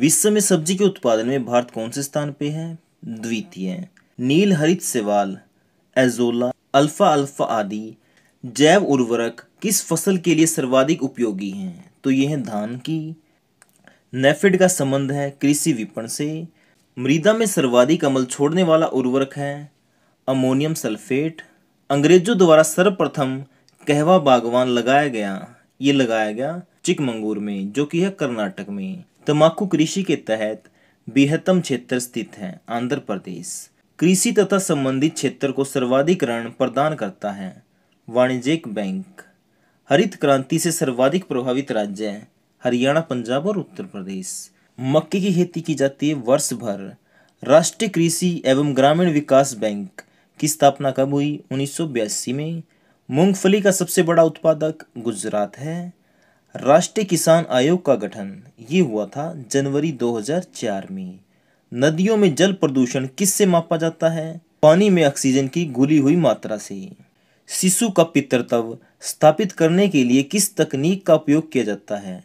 विश्व में सब्जी के उत्पादन में भारत कौन से स्थान पे है द्वितीय नील हरित सेवाल एजोला अल्फा अल्फा आदि जैव उर्वरक किस फसल के लिए सर्वाधिक उपयोगी हैं तो यह है धान की नेफेड का संबंध है कृषि विपणन से मृदा में सर्वाधिक अमल छोड़ने वाला उर्वरक है अमोनियम सल्फेट अंग्रेजों द्वारा सर्वप्रथम कहवा बागवान लगाया गया ये लगाया गया चिकमंगूर में जो कि है कर्नाटक में तंबाकू कृषि के तहत बेहतम क्षेत्र स्थित है आंध्र प्रदेश कृषि तथा संबंधित क्षेत्र को सर्वाधिक ऋण प्रदान करता है वाणिज्यिक बैंक हरित क्रांति से सर्वाधिक प्रभावित राज्य हैं हरियाणा पंजाब और उत्तर प्रदेश मक्के की खेती की जाती है वर्ष भर राष्ट्रीय कृषि एवं ग्रामीण विकास बैंक की स्थापना कब हुई उन्नीस में मूंगफली का सबसे बड़ा उत्पादक गुजरात है राष्ट्रीय किसान आयोग का गठन ये हुआ था जनवरी 2004 में नदियों में जल प्रदूषण किससे मापा जाता है पानी में ऑक्सीजन की घुली हुई मात्रा से शिशु का पितृत्व स्थापित करने के लिए किस तकनीक का उपयोग किया जाता है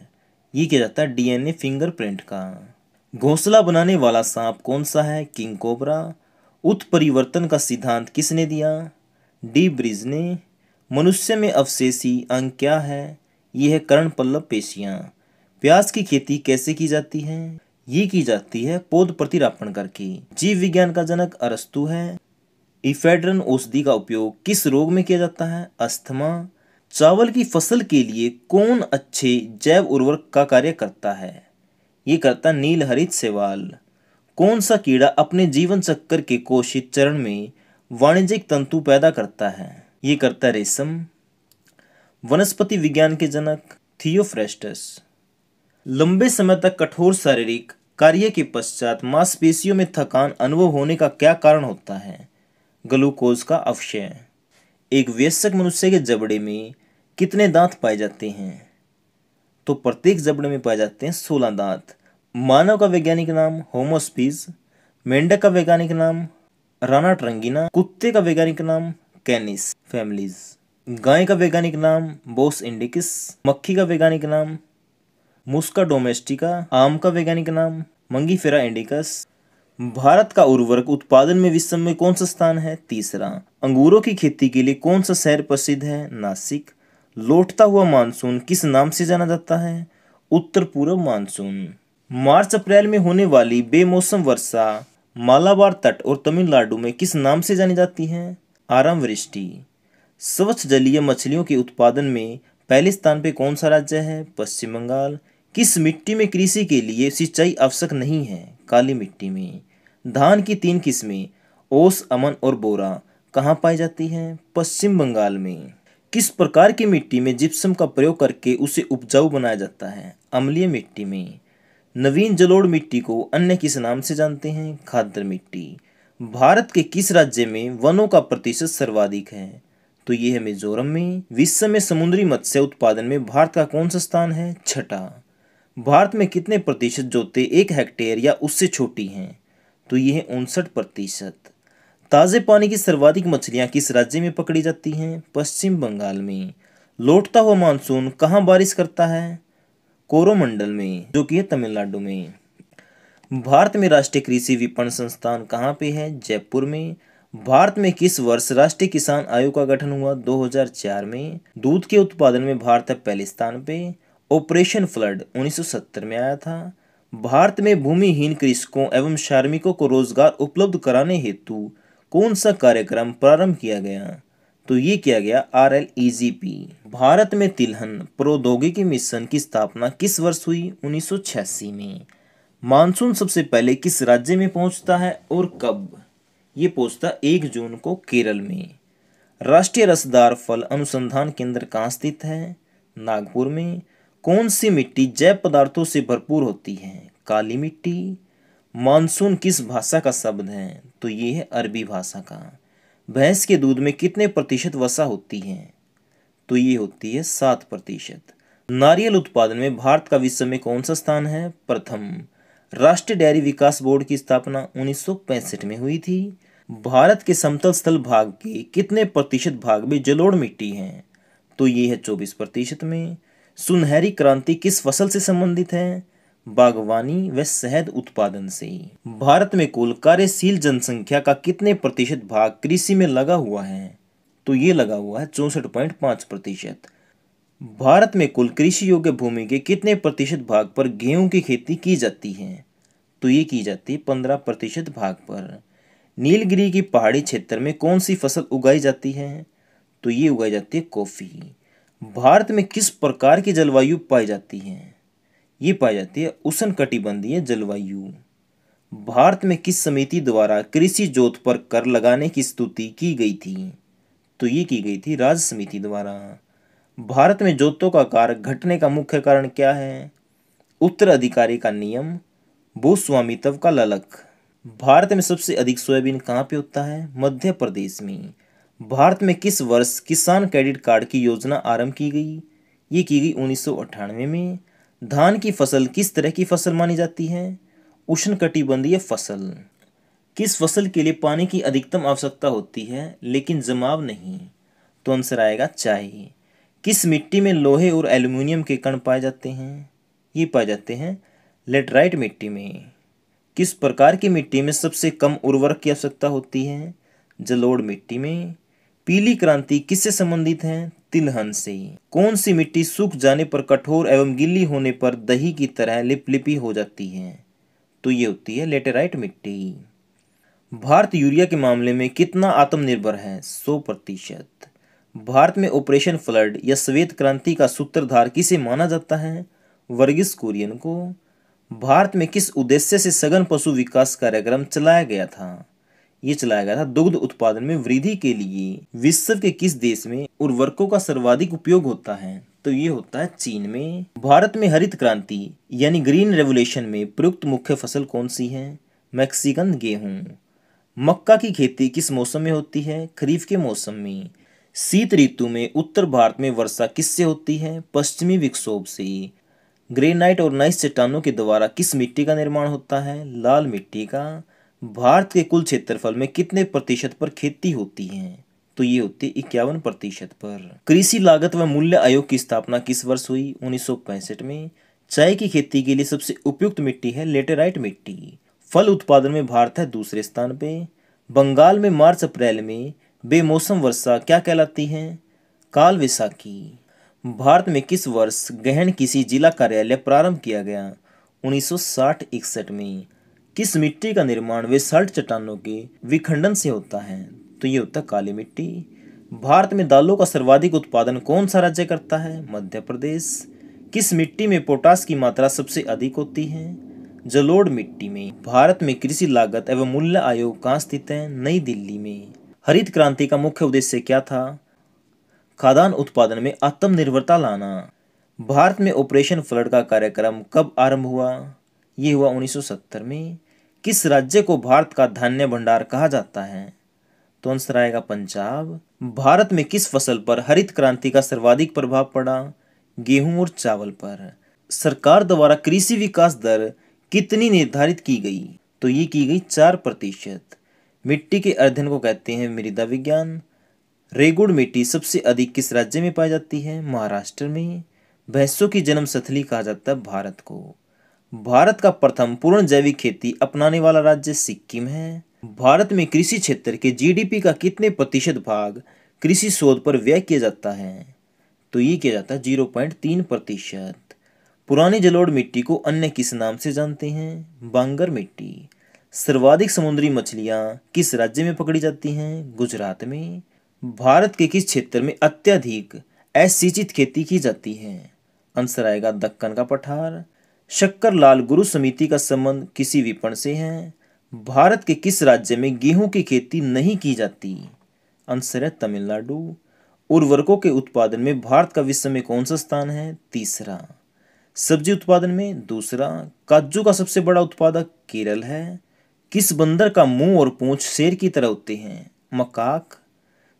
ये किया जाता है डीएनए फिंगरप्रिंट का घोंसला बनाने वाला सांप कौन सा है किंग कोबरा उत्परिवर्तन का सिद्धांत किसने दिया डी ब्रिज ने मनुष्य में अवशेषी अंग क्या है यह है करण पल्लव पेशियाँ प्याज की खेती कैसे की जाती है ये की जाती है पौध प्रतिरापण करके जीव विज्ञान का जनक अरस्तु है इफेड्रन औषधि का उपयोग किस रोग में किया जाता है अस्थमा चावल की फसल के लिए कौन अच्छे जैव उर्वरक का कार्य करता है ये करता नील हरित सेवाल कौन सा कीड़ा अपने जीवन चक्कर के कोशित चरण में वाणिज्यिक तंतु पैदा करता है ये करता रेशम वनस्पति विज्ञान के जनक थियोफ्रेस्टस लंबे समय तक कठोर शारीरिक कार्य के पश्चात मांसपेशियों में थकान अनुभव होने का क्या कारण होता है ग्लूकोज का अवशय एक व्यस्क मनुष्य के जबड़े में कितने दांत पाए जाते हैं तो प्रत्येक जबड़े में पाए जाते हैं सोलह दांत मानव का वैज्ञानिक नाम होमोस्पीज मेंढक का वैज्ञानिक नाम राना ट्रंगीना कुत्ते का वैज्ञानिक नाम कैनिस फैमिलीज गाय का वैज्ञानिक नाम बोस इंडिकिस मक्खी का वैज्ञानिक नाम मुस्का डोमेस्टिका आम का वैज्ञानिक नाम मंगीफेरा इंडिकस भारत का उर्वरक उत्पादन में विश्व में कौन सा स्थान है तीसरा अंगूरों की खेती के लिए कौन सा शहर प्रसिद्ध है नासिक लौटता हुआ मानसून किस नाम से जाना जाता है उत्तर पूर्व मानसून मार्च अप्रैल में होने वाली बेमौसम वर्षा मालाबार तट और तमिलनाडु में किस नाम से जानी जाती है आराम वृष्टि स्वच्छ जलीय मछलियों के उत्पादन में पहले स्थान पर कौन सा राज्य है पश्चिम बंगाल किस मिट्टी में कृषि के लिए सिंचाई आवश्यक नहीं है काली मिट्टी में धान की तीन किस्में ओस अमन और बोरा कहाँ पाई जाती हैं पश्चिम बंगाल में किस प्रकार की मिट्टी में जिप्सम का प्रयोग करके उसे उपजाऊ बनाया जाता है अम्लीय मिट्टी में नवीन जलोड़ मिट्टी को अन्य किस नाम से जानते हैं खादर मिट्टी भारत के किस राज्य में वनों का प्रतिशत सर्वाधिक है तो ये है मिजोरम में विश्व में समुद्री मत्स्य उत्पादन में भारत का कौन सा स्थान है छठा भारत में कितने प्रतिशत जोते एक हेक्टेयर या उससे छोटी हैं तो यह है उनसठ प्रतिशत ताज़े पानी की सर्वाधिक मछलियां किस राज्य में पकड़ी जाती हैं पश्चिम बंगाल में लौटता हुआ मानसून कहाँ बारिश करता है कोरोमंडल में जो कि है तमिलनाडु में भारत में राष्ट्रीय कृषि विपणन संस्थान कहाँ पे है जयपुर में भारत में किस वर्ष राष्ट्रीय किसान आयोग का गठन हुआ 2004 में दूध के उत्पादन में भारत है पहले स्थान पे ऑपरेशन फ्लड 1970 में आया था भारत में भूमिहीन कृषकों एवं श्रमिकों को रोजगार उपलब्ध कराने हेतु कौन सा कार्यक्रम प्रारंभ किया गया तो ये किया गया R L E G P Bharat में तिलहन प्रौद्योगिकी मिशन की स्थापना किस वर्ष हुई छियासी में मानसून सबसे पहले किस राज्य में पहुंचता है और कब ये पहुंचता एक जून को केरल में राष्ट्रीय रसदार फल अनुसंधान केंद्र कहाँ स्थित है नागपुर में कौन सी मिट्टी जैव पदार्थों से भरपूर होती है काली मिट्टी मानसून किस भाषा का शब्द है तो ये है अरबी भाषा का भैंस के दूध में कितने प्रतिशत वसा होती है तो ये होती है सात प्रतिशत नारियल उत्पादन में भारत का विश्व में कौन सा स्थान है प्रथम राष्ट्रीय डेयरी विकास बोर्ड की स्थापना उन्नीस में हुई थी भारत के समतल स्थल भाग के कितने प्रतिशत भाग में जलोढ़ मिट्टी है तो ये है चौबीस प्रतिशत में सुनहरी क्रांति किस फसल से संबंधित है बागवानी व शहद उत्पादन से भारत में कुल कार्यशील जनसंख्या का कितने प्रतिशत भाग कृषि में लगा हुआ है तो ये लगा हुआ है चौसठ पॉइंट प्रतिशत भारत में कुल कृषि योग्य भूमि के कितने प्रतिशत भाग पर गेहूं की खेती की जाती है तो ये की जाती है पंद्रह प्रतिशत भाग पर नीलगिरी की पहाड़ी क्षेत्र में कौन सी फसल उगाई जाती है तो ये उगाई जाती है कॉफ़ी भारत में किस प्रकार की जलवायु पाई जाती है ये पाई जाती है उष्ण कटिबंधीय जलवायु भारत में किस समिति द्वारा कृषि जोत पर कर लगाने की स्तुति की गई थी तो ये की गई थी राज्य समिति द्वारा भारत में जोतों का कार घटने का मुख्य कारण क्या है उत्तराधिकारी का नियम भूस्वामित्व का ललक भारत में सबसे अधिक सोयाबीन कहाँ पे होता है मध्य प्रदेश में भारत में किस वर्ष किसान क्रेडिट कार्ड की योजना आरंभ की गई ये की गई उन्नीस में धान की फसल किस तरह की फसल मानी जाती है उष्ण कटिबंधीय फसल किस फसल के लिए पानी की अधिकतम आवश्यकता होती है लेकिन जमाव नहीं तो आंसर आएगा चाय किस मिट्टी में लोहे और एल्यूमिनियम के कण पाए जाते हैं ये पाए जाते हैं लेटराइट मिट्टी में किस प्रकार की मिट्टी में सबसे कम उर्वरक की आवश्यकता होती है जलोड़ मिट्टी में पीली क्रांति किससे संबंधित है तिलहन से कौन सी मिट्टी सूख जाने पर कठोर एवं गिल्ली होने पर दही की तरह लिपलिपी हो जाती है तो ये होती है लेटेराइट मिट्टी भारत यूरिया के मामले में कितना आत्मनिर्भर है सौ प्रतिशत भारत में ऑपरेशन फ्लड या श्वेत क्रांति का सूत्रधार किसे माना जाता है वर्गिस कुरियन को भारत में किस उद्देश्य से सघन पशु विकास कार्यक्रम चलाया गया था ये चलाया गया था दुग्ध उत्पादन में वृद्धि के लिए विश्व के किस देश में उर्वरकों का सर्वाधिक उपयोग होता है तो ये होता है चीन में भारत में हरित क्रांति यानी ग्रीन रेवोल्यूशन में प्रयुक्त मुख्य फसल कौन सी है मैक्सिकन गेहूं मक्का की खेती किस मौसम में होती है खरीफ के मौसम में शीत ऋतु में उत्तर भारत में वर्षा किससे होती है पश्चिमी विक्षोभ से ग्रेनाइट और नाइस चट्टानों के द्वारा किस मिट्टी का निर्माण होता है लाल मिट्टी का भारत के कुल क्षेत्रफल में कितने प्रतिशत पर खेती होती है तो ये होती है इक्यावन प्रतिशत पर कृषि लागत व मूल्य आयोग की स्थापना किस वर्ष हुई उन्नीस में चाय की खेती के लिए सबसे उपयुक्त मिट्टी है लेटेराइट मिट्टी फल उत्पादन में भारत है दूसरे स्थान पे बंगाल में मार्च अप्रैल में बेमौसम वर्षा क्या कहलाती है काल वैसाखी भारत में किस वर्ष गहन किसी जिला कार्यालय प्रारंभ किया गया उन्नीस सौ में किस मिट्टी का निर्माण वे सल्ट चट्टानों के विखंडन से होता है तो ये होता है काली मिट्टी भारत में दालों का सर्वाधिक उत्पादन कौन सा राज्य करता है मध्य प्रदेश किस मिट्टी में पोटास की मात्रा सबसे अधिक होती है जलोढ़ मिट्टी में भारत में कृषि लागत एवं मूल्य आयोग कहाँ स्थित है नई दिल्ली में हरित क्रांति का मुख्य उद्देश्य क्या था खादान उत्पादन में आत्मनिर्भरता लाना भारत में ऑपरेशन फ्लड का कार्यक्रम कब आरंभ हुआ ये हुआ 1970 में किस राज्य को भारत का धान्य भंडार कहा जाता है तो आंसर आएगा पंजाब भारत में किस फसल पर हरित क्रांति का सर्वाधिक प्रभाव पड़ा गेहूं और चावल पर सरकार द्वारा कृषि विकास दर कितनी निर्धारित की गई तो ये की गई चार प्रतिशत मिट्टी के अध्ययन को कहते हैं मृदा विज्ञान रेगुड़ मिट्टी सबसे अधिक किस राज्य में पाई जाती है महाराष्ट्र में भैंसों की जन्म स्थली कहा जाता है भारत को भारत का प्रथम पूर्ण जैविक खेती अपनाने वाला राज्य सिक्किम है भारत में कृषि क्षेत्र के जीडीपी का कितने प्रतिशत भाग कृषि शोध पर व्यय किया जाता है तो ये किया जाता है जीरो पॉइंट तीन प्रतिशत पुरानी जलोढ़ मिट्टी को अन्य किस नाम से जानते हैं बांगर मिट्टी सर्वाधिक समुद्री मछलियाँ किस राज्य में पकड़ी जाती हैं गुजरात में भारत के किस क्षेत्र में अत्यधिक असिंचित खेती की जाती है आंसर आएगा दक्कन का पठार शक्कर लाल गुरु समिति का संबंध किसी विपण से है भारत के किस राज्य में गेहूं की खेती नहीं की जाती आंसर है तमिलनाडु उर्वरकों के उत्पादन में भारत का विश्व में कौन सा स्थान है तीसरा सब्जी उत्पादन में दूसरा काजू का सबसे बड़ा उत्पादक केरल है किस बंदर का मुंह और पूंछ शेर की तरह होते हैं मकाक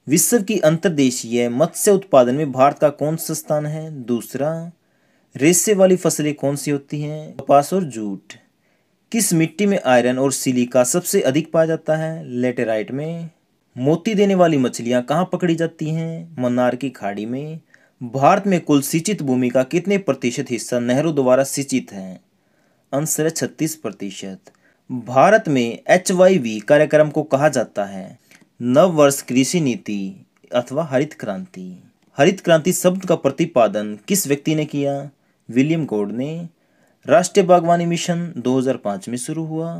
विश्व की अंतर्देशीय मत्स्य उत्पादन में भारत का कौन सा स्थान है दूसरा रेसे वाली फसलें कौन सी होती हैं कपास और जूट किस मिट्टी में आयरन और सिलिका सबसे अधिक पाया जाता है लेटेराइट में मोती देने वाली मछलियाँ कहाँ पकड़ी जाती हैं मन्नार की खाड़ी में भारत में कुल सिंचित भूमि का कितने प्रतिशत हिस्सा नेहरू द्वारा सिंचित है आंसर है छत्तीस प्रतिशत भारत में एच कार्यक्रम को कहा जाता है नव वर्ष कृषि नीति अथवा हरित क्रांति हरित क्रांति शब्द का प्रतिपादन किस व्यक्ति ने किया विलियम कोड ने राष्ट्रीय बागवानी मिशन 2005 में शुरू हुआ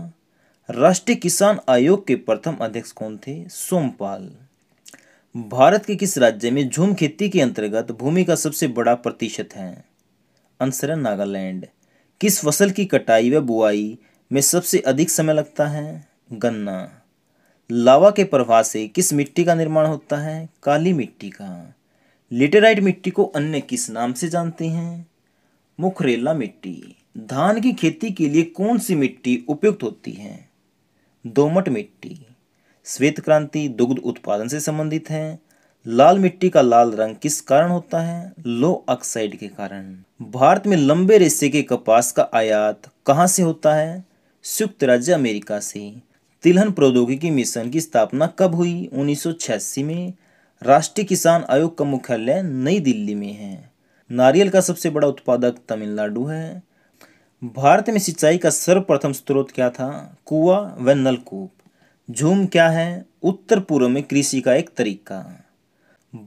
राष्ट्रीय किसान आयोग के प्रथम अध्यक्ष कौन थे सोमपाल भारत के किस राज्य में झूम खेती के अंतर्गत भूमि का सबसे बड़ा प्रतिशत है आंसर है नागालैंड किस फसल की कटाई व बुआई में सबसे अधिक समय लगता है गन्ना लावा के प्रभाव से किस मिट्टी का निर्माण होता है काली मिट्टी का लिटेराइट मिट्टी को अन्य किस नाम से जानते हैं मुखरेला मिट्टी धान की खेती के लिए कौन सी मिट्टी उपयुक्त होती है दोमट मिट्टी श्वेत क्रांति दुग्ध उत्पादन से संबंधित है लाल मिट्टी का लाल रंग किस कारण होता है लो ऑक्साइड के कारण भारत में लंबे रेशे के कपास का आयात कहाँ से होता है संयुक्त राज्य अमेरिका से तिलहन प्रौद्योगिकी मिशन की स्थापना कब हुई उन्नीस में राष्ट्रीय किसान आयोग का मुख्यालय नई दिल्ली में है नारियल का सबसे बड़ा उत्पादक तमिलनाडु है भारत में सिंचाई का सर्वप्रथम स्रोत क्या था कुआ व नलकूप झूम क्या है उत्तर पूर्व में कृषि का एक तरीका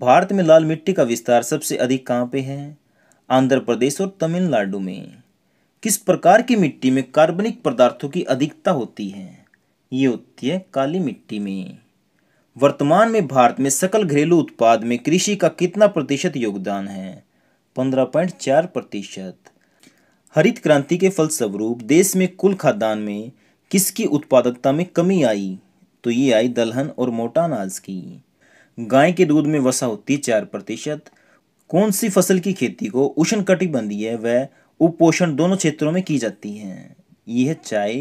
भारत में लाल मिट्टी का विस्तार सबसे अधिक कहाँ पे है आंध्र प्रदेश और तमिलनाडु में किस प्रकार की मिट्टी में कार्बनिक पदार्थों की अधिकता होती है ये होती है काली मिट्टी में वर्तमान में भारत में सकल घरेलू उत्पाद में कृषि का कितना प्रतिशत योगदान है 15.4 प्रतिशत हरित क्रांति के फलस्वरूप देश में कुल खाद्यान्न में किसकी उत्पादकता में कमी आई तो ये आई दलहन और मोटा अनाज की गाय के दूध में वसा होती चार प्रतिशत कौन सी फसल की खेती को उष्ण कटिबंधीय व उपोषण दोनों क्षेत्रों में की जाती है यह चाय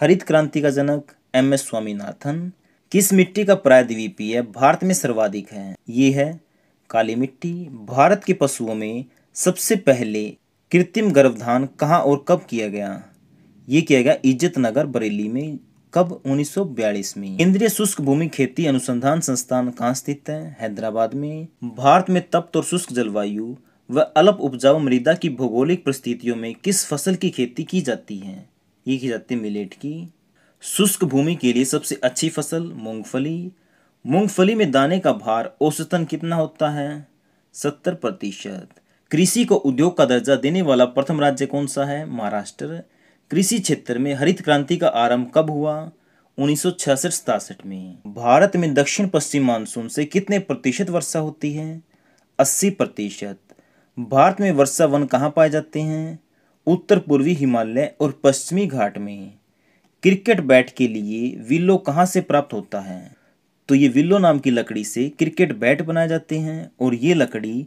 हरित क्रांति का जनक एम एस स्वामीनाथन किस मिट्टी का प्रायद्वीपीय भारत में सर्वाधिक है ये है काली मिट्टी भारत के पशुओं में सबसे पहले कृत्रिम गर्भधान कहाँ और कब किया गया ये किया गया इज्जत नगर बरेली में कब 1942 में केंद्रीय शुष्क भूमि खेती अनुसंधान संस्थान कहाँ स्थित है हैदराबाद में भारत में तप्त और शुष्क जलवायु व अल्प उपजाऊ मृदा की भौगोलिक परिस्थितियों में किस फसल की खेती की जाती है ये की जाती है मिलेट की शुष्क भूमि के लिए सबसे अच्छी फसल मूंगफली मूंगफली में दाने का भार औसतन कितना होता है सत्तर प्रतिशत कृषि को उद्योग का दर्जा देने वाला प्रथम राज्य कौन सा है महाराष्ट्र कृषि क्षेत्र में हरित क्रांति का आरंभ कब हुआ उन्नीस सौ में भारत में दक्षिण पश्चिम मानसून से कितने प्रतिशत वर्षा होती है अस्सी प्रतिशत भारत में वर्षा वन कहाँ पाए जाते हैं उत्तर पूर्वी हिमालय और पश्चिमी घाट में क्रिकेट बैट के लिए विलो कहाँ से प्राप्त होता है तो ये विल्लो नाम की लकड़ी से क्रिकेट बैट बनाए जाते हैं और ये लकड़ी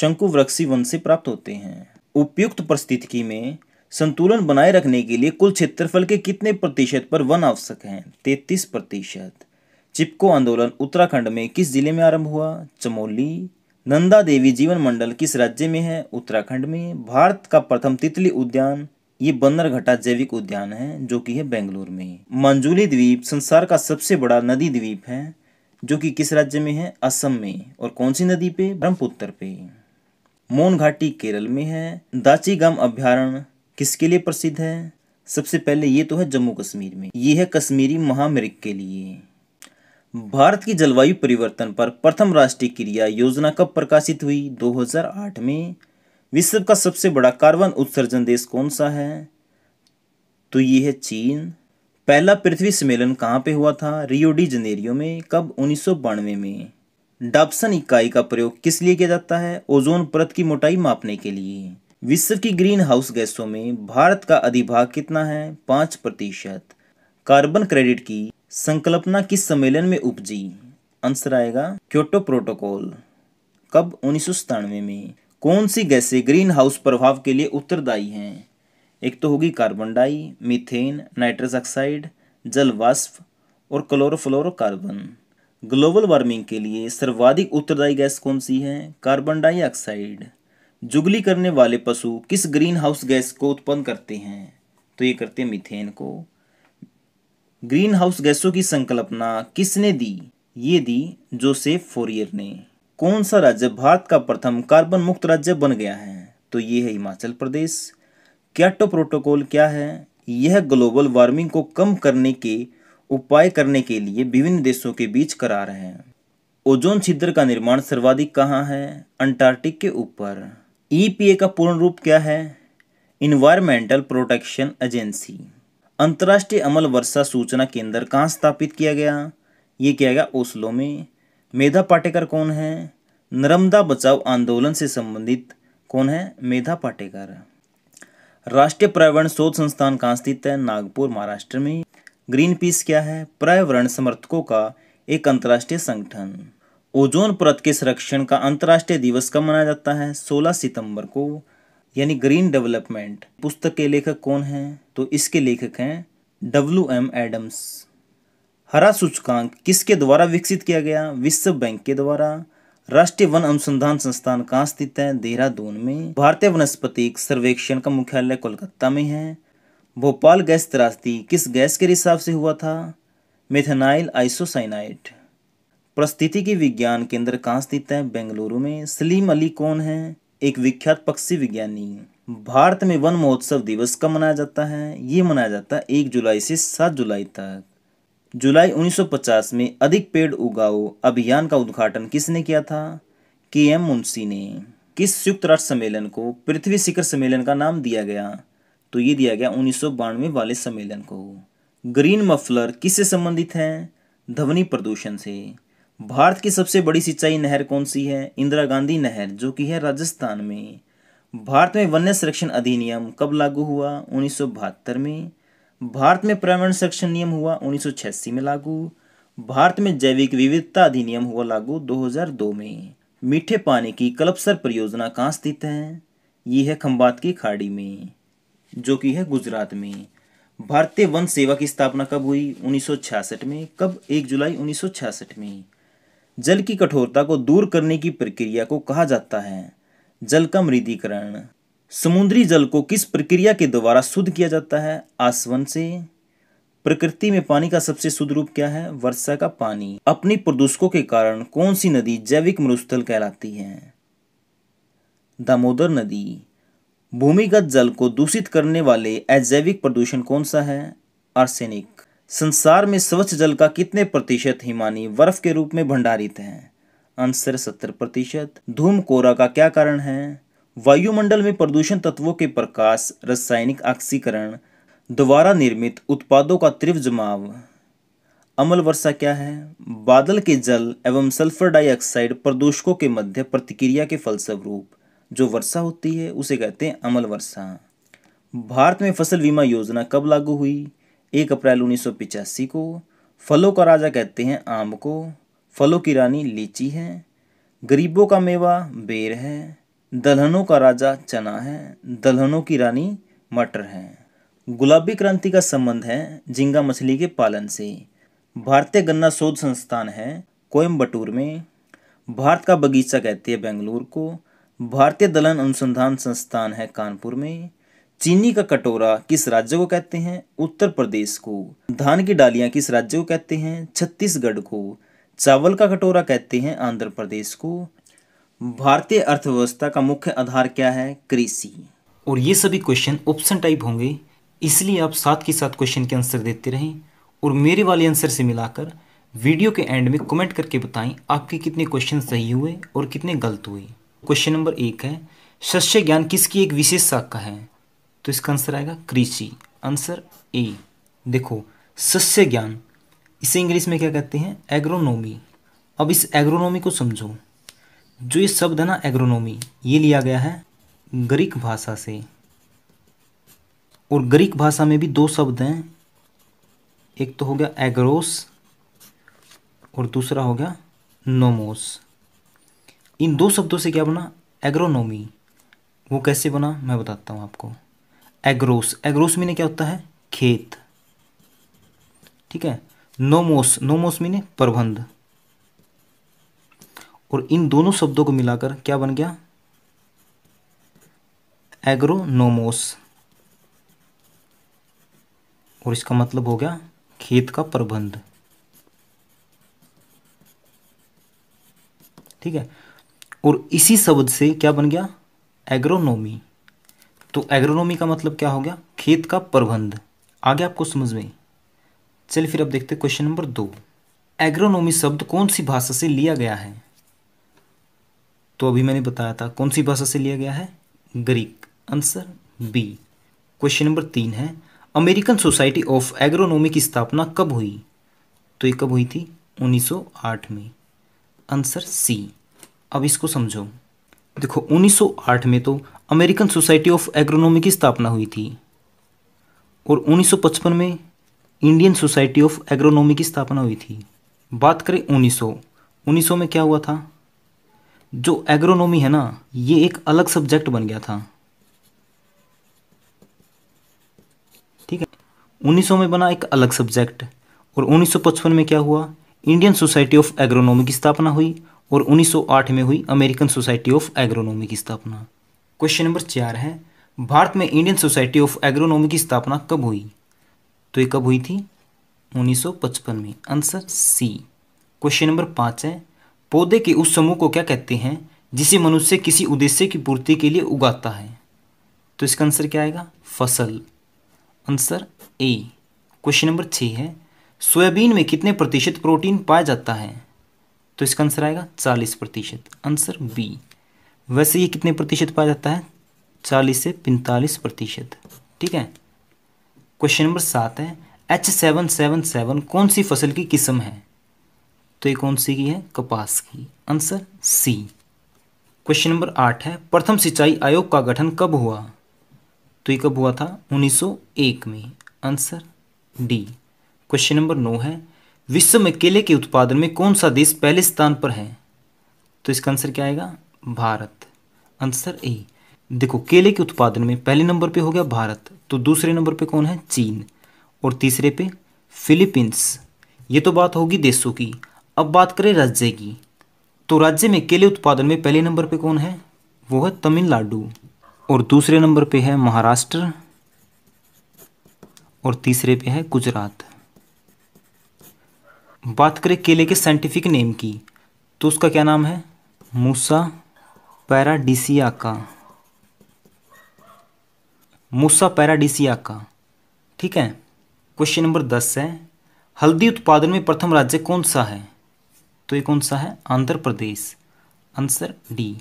शंकु वृक्षी वन से प्राप्त होते हैं उपयुक्त परिस्थितिकी में संतुलन बनाए रखने के लिए कुल क्षेत्रफल के कितने प्रतिशत पर वन आवश्यक हैं तैतीस प्रतिशत चिपको आंदोलन उत्तराखंड में किस जिले में आरंभ हुआ चमोली नंदा देवी जीवन मंडल किस राज्य में है उत्तराखंड में भारत का प्रथम तितली उद्यान ये बन्नरघटा जैविक उद्यान है जो कि है बेंगलोर में मंजुली द्वीप संसार का सबसे बड़ा नदी द्वीप है जो कि किस राज्य में है असम में और कौन सी नदी पे ब्रह्मपुत्र पे मोन घाटी केरल में है दाचीगाम अभ्यारण्य किसके लिए प्रसिद्ध है सबसे पहले ये तो है जम्मू कश्मीर में ये है कश्मीरी महामृग के लिए भारत की जलवायु परिवर्तन पर प्रथम राष्ट्रीय क्रिया योजना कब प्रकाशित हुई 2008 में विश्व का सबसे बड़ा कार्बन उत्सर्जन देश कौन सा है तो ये है चीन पहला पृथ्वी सम्मेलन कहाँ पे हुआ था रियो डी जनेरियो में कब उन्नीस में डापसन इकाई का प्रयोग किस लिए किया जाता है ओजोन परत की मोटाई मापने के लिए विश्व की ग्रीन हाउस गैसों में भारत का अधिभाग कितना है पाँच प्रतिशत कार्बन क्रेडिट की संकल्पना किस सम्मेलन में उपजी आंसर आएगा क्योटो प्रोटोकॉल कब उन्नीस में कौन सी गैसें ग्रीन हाउस प्रभाव के लिए उत्तरदायी हैं एक तो होगी carbon di methane nitrous oxide जल वाष्प और क्लोरोफ्लोरोकार्बन ग्लोबल वार्मिंग के लिए सर्वाधिक उत्तरदायी गैस कौन सी है कार्बन डाइऑक्साइड जुगली करने वाले पशु किस ग्रीन हाउस गैस को उत्पन्न करते हैं तो ये करते हैं मीथेन को ग्रीन हाउस गैसों की संकल्पना किसने दी ये दी जोसेफ फोरियर ने कौन सा राज्य भारत का प्रथम कार्बन मुक्त राज्य बन गया है तो ये है हिमाचल प्रदेश कैटो प्रोटोकॉल क्या है यह ग्लोबल वार्मिंग को कम करने के उपाय करने के लिए विभिन्न देशों के बीच करार है ओजोन छिद्र का निर्माण सर्वाधिक कहाँ है अंटार्कटिक के ऊपर ईपीए का पूर्ण रूप क्या है इन्वायरमेंटल प्रोटेक्शन एजेंसी अंतर्राष्ट्रीय अमल वर्षा सूचना केंद्र कहाँ स्थापित किया गया ये किया गया ओस्लो में मेधा पाटेकर कौन है नर्मदा बचाओ आंदोलन से संबंधित कौन है मेधा पाटेकर राष्ट्रीय पर्यावरण शोध संस्थान कहाँ स्थित है नागपुर महाराष्ट्र में ग्रीन पीस क्या है पर्यावरण समर्थकों का एक अंतर्राष्ट्रीय संगठन ओजोन परत के संरक्षण का अंतर्राष्ट्रीय दिवस कब मनाया जाता है 16 सितंबर को यानी ग्रीन डेवलपमेंट पुस्तक के लेखक कौन हैं तो इसके लेखक हैं डब्ल्यू एम एडम्स हरा सूचकांक किसके द्वारा विकसित किया गया विश्व बैंक के द्वारा राष्ट्रीय वन अनुसंधान संस्थान कहाँ स्थित है देहरादून में भारतीय वनस्पति सर्वेक्षण का मुख्यालय कोलकाता में है भोपाल गैस त्रासदी किस गैस के रिसाव से हुआ था मेथेनाइल आइसोसाइनाइट परिस्थिति के विज्ञान केंद्र कहाँ स्थित है बेंगलुरु में सलीम अली कौन है एक विख्यात पक्षी विज्ञानी भारत में वन महोत्सव दिवस कब मनाया जाता है ये मनाया जाता है एक जुलाई से सात जुलाई तक जुलाई 1950 में अधिक पेड़ उगाओ अभियान का उद्घाटन किसने किया था के एम मुंशी ने किस संयुक्त राष्ट्र सम्मेलन को पृथ्वी शिखर सम्मेलन का नाम दिया गया तो ये दिया गया उन्नीस वाले सम्मेलन को ग्रीन मफलर किससे संबंधित है ध्वनि प्रदूषण से भारत की सबसे बड़ी सिंचाई नहर कौन सी है इंदिरा गांधी नहर जो कि है राजस्थान में भारत में वन्य संरक्षण अधिनियम कब लागू हुआ उन्नीस में भारत में पर्यावरण संरक्षण नियम हुआ उन्नीस में लागू भारत में जैविक विविधता अधिनियम हुआ लागू 2002 में मीठे पानी की कलपसर परियोजना कहाँ स्थित है ये है खम्बात की खाड़ी में जो कि है गुजरात में भारतीय वन सेवा की स्थापना कब हुई 1966 में कब 1 जुलाई 1966 में जल की कठोरता को दूर करने की प्रक्रिया को कहा जाता है जल का मृदीकरण समुद्री जल को किस प्रक्रिया के द्वारा शुद्ध किया जाता है आसवन से प्रकृति में पानी का सबसे शुद्ध रूप क्या है वर्षा का पानी अपनी प्रदूषकों के कारण कौन सी नदी जैविक मरुस्थल कहलाती है दामोदर नदी भूमिगत जल को दूषित करने वाले अजैविक प्रदूषण कौन सा है आर्सेनिक संसार में स्वच्छ जल का कितने प्रतिशत हिमानी बर्फ के रूप में भंडारित है आंसर सत्तर प्रतिशत धूम कोरा का क्या कारण है वायुमंडल में प्रदूषण तत्वों के प्रकाश रासायनिक ऑक्सीकरण द्वारा निर्मित उत्पादों का तीव्र जमाव अमल वर्षा क्या है बादल के जल एवं सल्फर डाइऑक्साइड प्रदूषकों के मध्य प्रतिक्रिया के फलस्वरूप जो वर्षा होती है उसे कहते हैं अमल वर्षा भारत में फसल बीमा योजना कब लागू हुई एक अप्रैल उन्नीस को फलों का राजा कहते हैं आम को फलों की रानी लीची है गरीबों का मेवा बेर है दलहनों का राजा चना है दलहनों की रानी मटर है गुलाबी क्रांति का संबंध है झिंगा मछली के पालन से भारतीय गन्ना शोध संस्थान है कोयम्बटूर में भारत का बगीचा कहते हैं बेंगलुरु को भारतीय दलहन अनुसंधान संस्थान है कानपुर में चीनी का कटोरा किस राज्य को कहते हैं उत्तर प्रदेश को धान की डालियां किस राज्य को कहते हैं छत्तीसगढ़ को चावल का कटोरा कहते हैं आंध्र प्रदेश को भारतीय अर्थव्यवस्था का मुख्य आधार क्या है कृषि और ये सभी क्वेश्चन ऑप्शन टाइप होंगे इसलिए आप साथ के साथ क्वेश्चन के आंसर देते रहें और मेरे वाले आंसर से मिलाकर वीडियो के एंड में कमेंट करके बताएं आपके कितने क्वेश्चन सही हुए और कितने गलत हुए क्वेश्चन नंबर एक है शस्य ज्ञान किसकी एक विशेष शाखा है तो इसका आंसर आएगा कृषि आंसर ए देखो सस्य ज्ञान इसे इंग्लिश में क्या कहते हैं एग्रोनॉमी अब इस एग्रोनॉमी को समझो जो ये शब्द है ना एग्रोनॉमी ये लिया गया है ग्रीक भाषा से और ग्रीक भाषा में भी दो शब्द हैं एक तो हो गया एग्रोस और दूसरा हो गया नोमोस इन दो शब्दों से क्या बना एग्रोनॉमी वो कैसे बना मैं बताता हूँ आपको एग्रोस एग्रोस मीने क्या होता है खेत ठीक है नोमोस नोमोस मीने प्रबंध और इन दोनों शब्दों को मिलाकर क्या बन गया एग्रोनोमोस और इसका मतलब हो गया खेत का प्रबंध ठीक है और इसी शब्द से क्या बन गया एग्रोनोमी तो एग्रोनोमी का मतलब क्या हो गया खेत का प्रबंध आगे आपको समझ में चलिए फिर अब देखते क्वेश्चन नंबर दो एग्रोनोमी शब्द कौन सी भाषा से लिया गया है तो अभी मैंने बताया था कौन सी भाषा से लिया गया है Greek answer B question number तीन है अमेरिकन सोसाइटी ऑफ एग्रोनॉमी की स्थापना कब हुई तो ये कब हुई थी 1908 में आंसर सी अब इसको समझो देखो 1908 में तो अमेरिकन सोसाइटी ऑफ एग्रोनॉमी की स्थापना हुई थी और 1955 में इंडियन सोसाइटी ऑफ एग्रोनॉमी की स्थापना हुई थी बात करें 1900 1900 में क्या हुआ था जो एग्रोनॉमी है ना ये एक अलग सब्जेक्ट बन गया था ठीक है 1900 में बना एक अलग सब्जेक्ट और 1955 में क्या हुआ इंडियन सोसाइटी ऑफ एग्रोनॉमी की स्थापना हुई और 1908 में हुई अमेरिकन सोसाइटी ऑफ एग्रोनॉमी की स्थापना क्वेश्चन नंबर चार है भारत में इंडियन सोसाइटी ऑफ एग्रोनॉमी की स्थापना कब हुई तो ये कब हुई थी 1955 में आंसर सी क्वेश्चन नंबर पाँच है पौधे के उस समूह को क्या कहते हैं जिसे मनुष्य किसी उद्देश्य की पूर्ति के लिए उगाता है तो इसका आंसर क्या आएगा फसल आंसर ए क्वेश्चन नंबर छः है सोयाबीन में कितने प्रतिशत प्रोटीन पाया जाता है तो इसका आंसर आएगा चालीस प्रतिशत आंसर बी वैसे ये कितने प्रतिशत पाया जाता है चालीस से पैंतालीस प्रतिशत ठीक है क्वेश्चन नंबर सात है एच सेवन सेवन सेवन कौन सी फसल की किस्म है तो ये कौन सी की है कपास की आंसर सी क्वेश्चन नंबर आठ है प्रथम सिंचाई आयोग का गठन कब हुआ तो ये कब हुआ था 1901 में आंसर डी क्वेश्चन नंबर नौ है विश्व में केले के उत्पादन में कौन सा देश पहले स्थान पर है तो इसका आंसर क्या आएगा भारत आंसर ए देखो केले के उत्पादन में पहले नंबर पे हो गया भारत तो दूसरे नंबर पे कौन है चीन और तीसरे पे फिलीपींस ये तो बात होगी देशों की अब बात करें राज्य की तो राज्य में केले उत्पादन में पहले नंबर पे कौन है वो है तमिलनाडु और दूसरे नंबर पे है महाराष्ट्र और तीसरे पे है गुजरात बात करें केले के साइंटिफिक नेम की तो उसका क्या नाम है मूसा का मूसा का ठीक है क्वेश्चन नंबर दस है हल्दी उत्पादन में प्रथम राज्य कौन सा है तो ये कौन सा है आंध्र प्रदेश आंसर डी